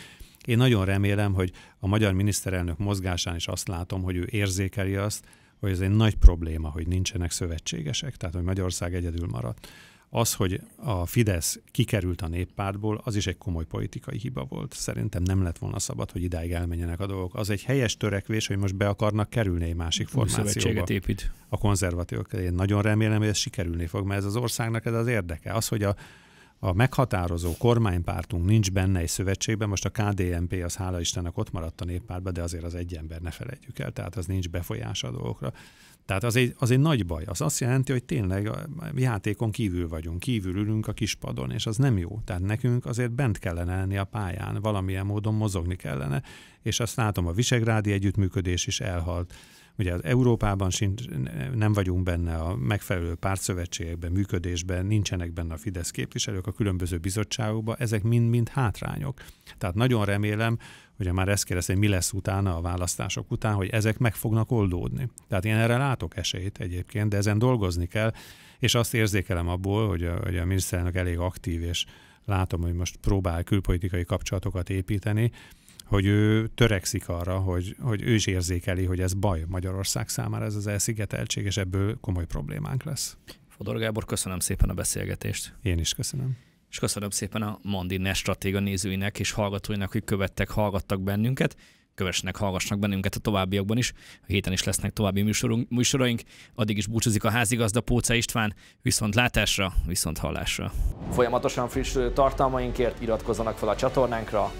Én nagyon remélem, hogy a magyar miniszterelnök mozgásán is azt látom, hogy ő érzékeli azt, hogy ez egy nagy probléma, hogy nincsenek szövetségesek, tehát hogy Magyarország egyedül maradt. Az, hogy a Fidesz kikerült a néppártból, az is egy komoly politikai hiba volt. Szerintem nem lett volna szabad, hogy idáig elmenjenek a dolgok. Az egy helyes törekvés, hogy most be akarnak kerülni egy másik formációba. épít. A konzervatívok. Én nagyon remélem, hogy ez sikerülni fog, mert ez az országnak ez az érdeke. Az, hogy a a meghatározó kormánypártunk nincs benne egy szövetségben, most a KDMP az hála Istennek ott maradt a néppártban, de azért az egy ember, ne felejtjük el, tehát az nincs befolyása a dolgokra. Tehát az egy, az egy nagy baj. Az azt jelenti, hogy tényleg a játékon kívül vagyunk, kívül ülünk a kispadon, és az nem jó. Tehát nekünk azért bent kellene lenni a pályán, valamilyen módon mozogni kellene, és azt látom, a Visegrádi együttműködés is elhalt Ugye az Európában sincs, nem vagyunk benne a megfelelő pártszövetségekben, működésben, nincsenek benne a Fidesz képviselők a különböző bizottságokban, ezek mind-mind hátrányok. Tehát nagyon remélem, ugye már ezt kérdezte, hogy mi lesz utána a választások után, hogy ezek meg fognak oldódni. Tehát én erre látok esélyt egyébként, de ezen dolgozni kell, és azt érzékelem abból, hogy a, hogy a miniszterelnök elég aktív, és látom, hogy most próbál külpolitikai kapcsolatokat építeni, hogy ő törekszik arra, hogy, hogy ő is érzékeli, hogy ez baj Magyarország számára, ez az elszigeteltség, és ebből komoly problémánk lesz. Fodor Gábor, köszönöm szépen a beszélgetést. Én is köszönöm. És köszönöm szépen a Mandiner stratéga nézőinek és hallgatóinak, hogy követtek, hallgattak bennünket kövessenek, hallgassnak bennünket a továbbiakban is. A héten is lesznek további műsorunk, műsoraink. Addig is búcsúzik a házigazda Póca István. Viszont látásra, viszont hallásra. Folyamatosan friss tartalmainkért iratkozzanak fel a csatornánkra.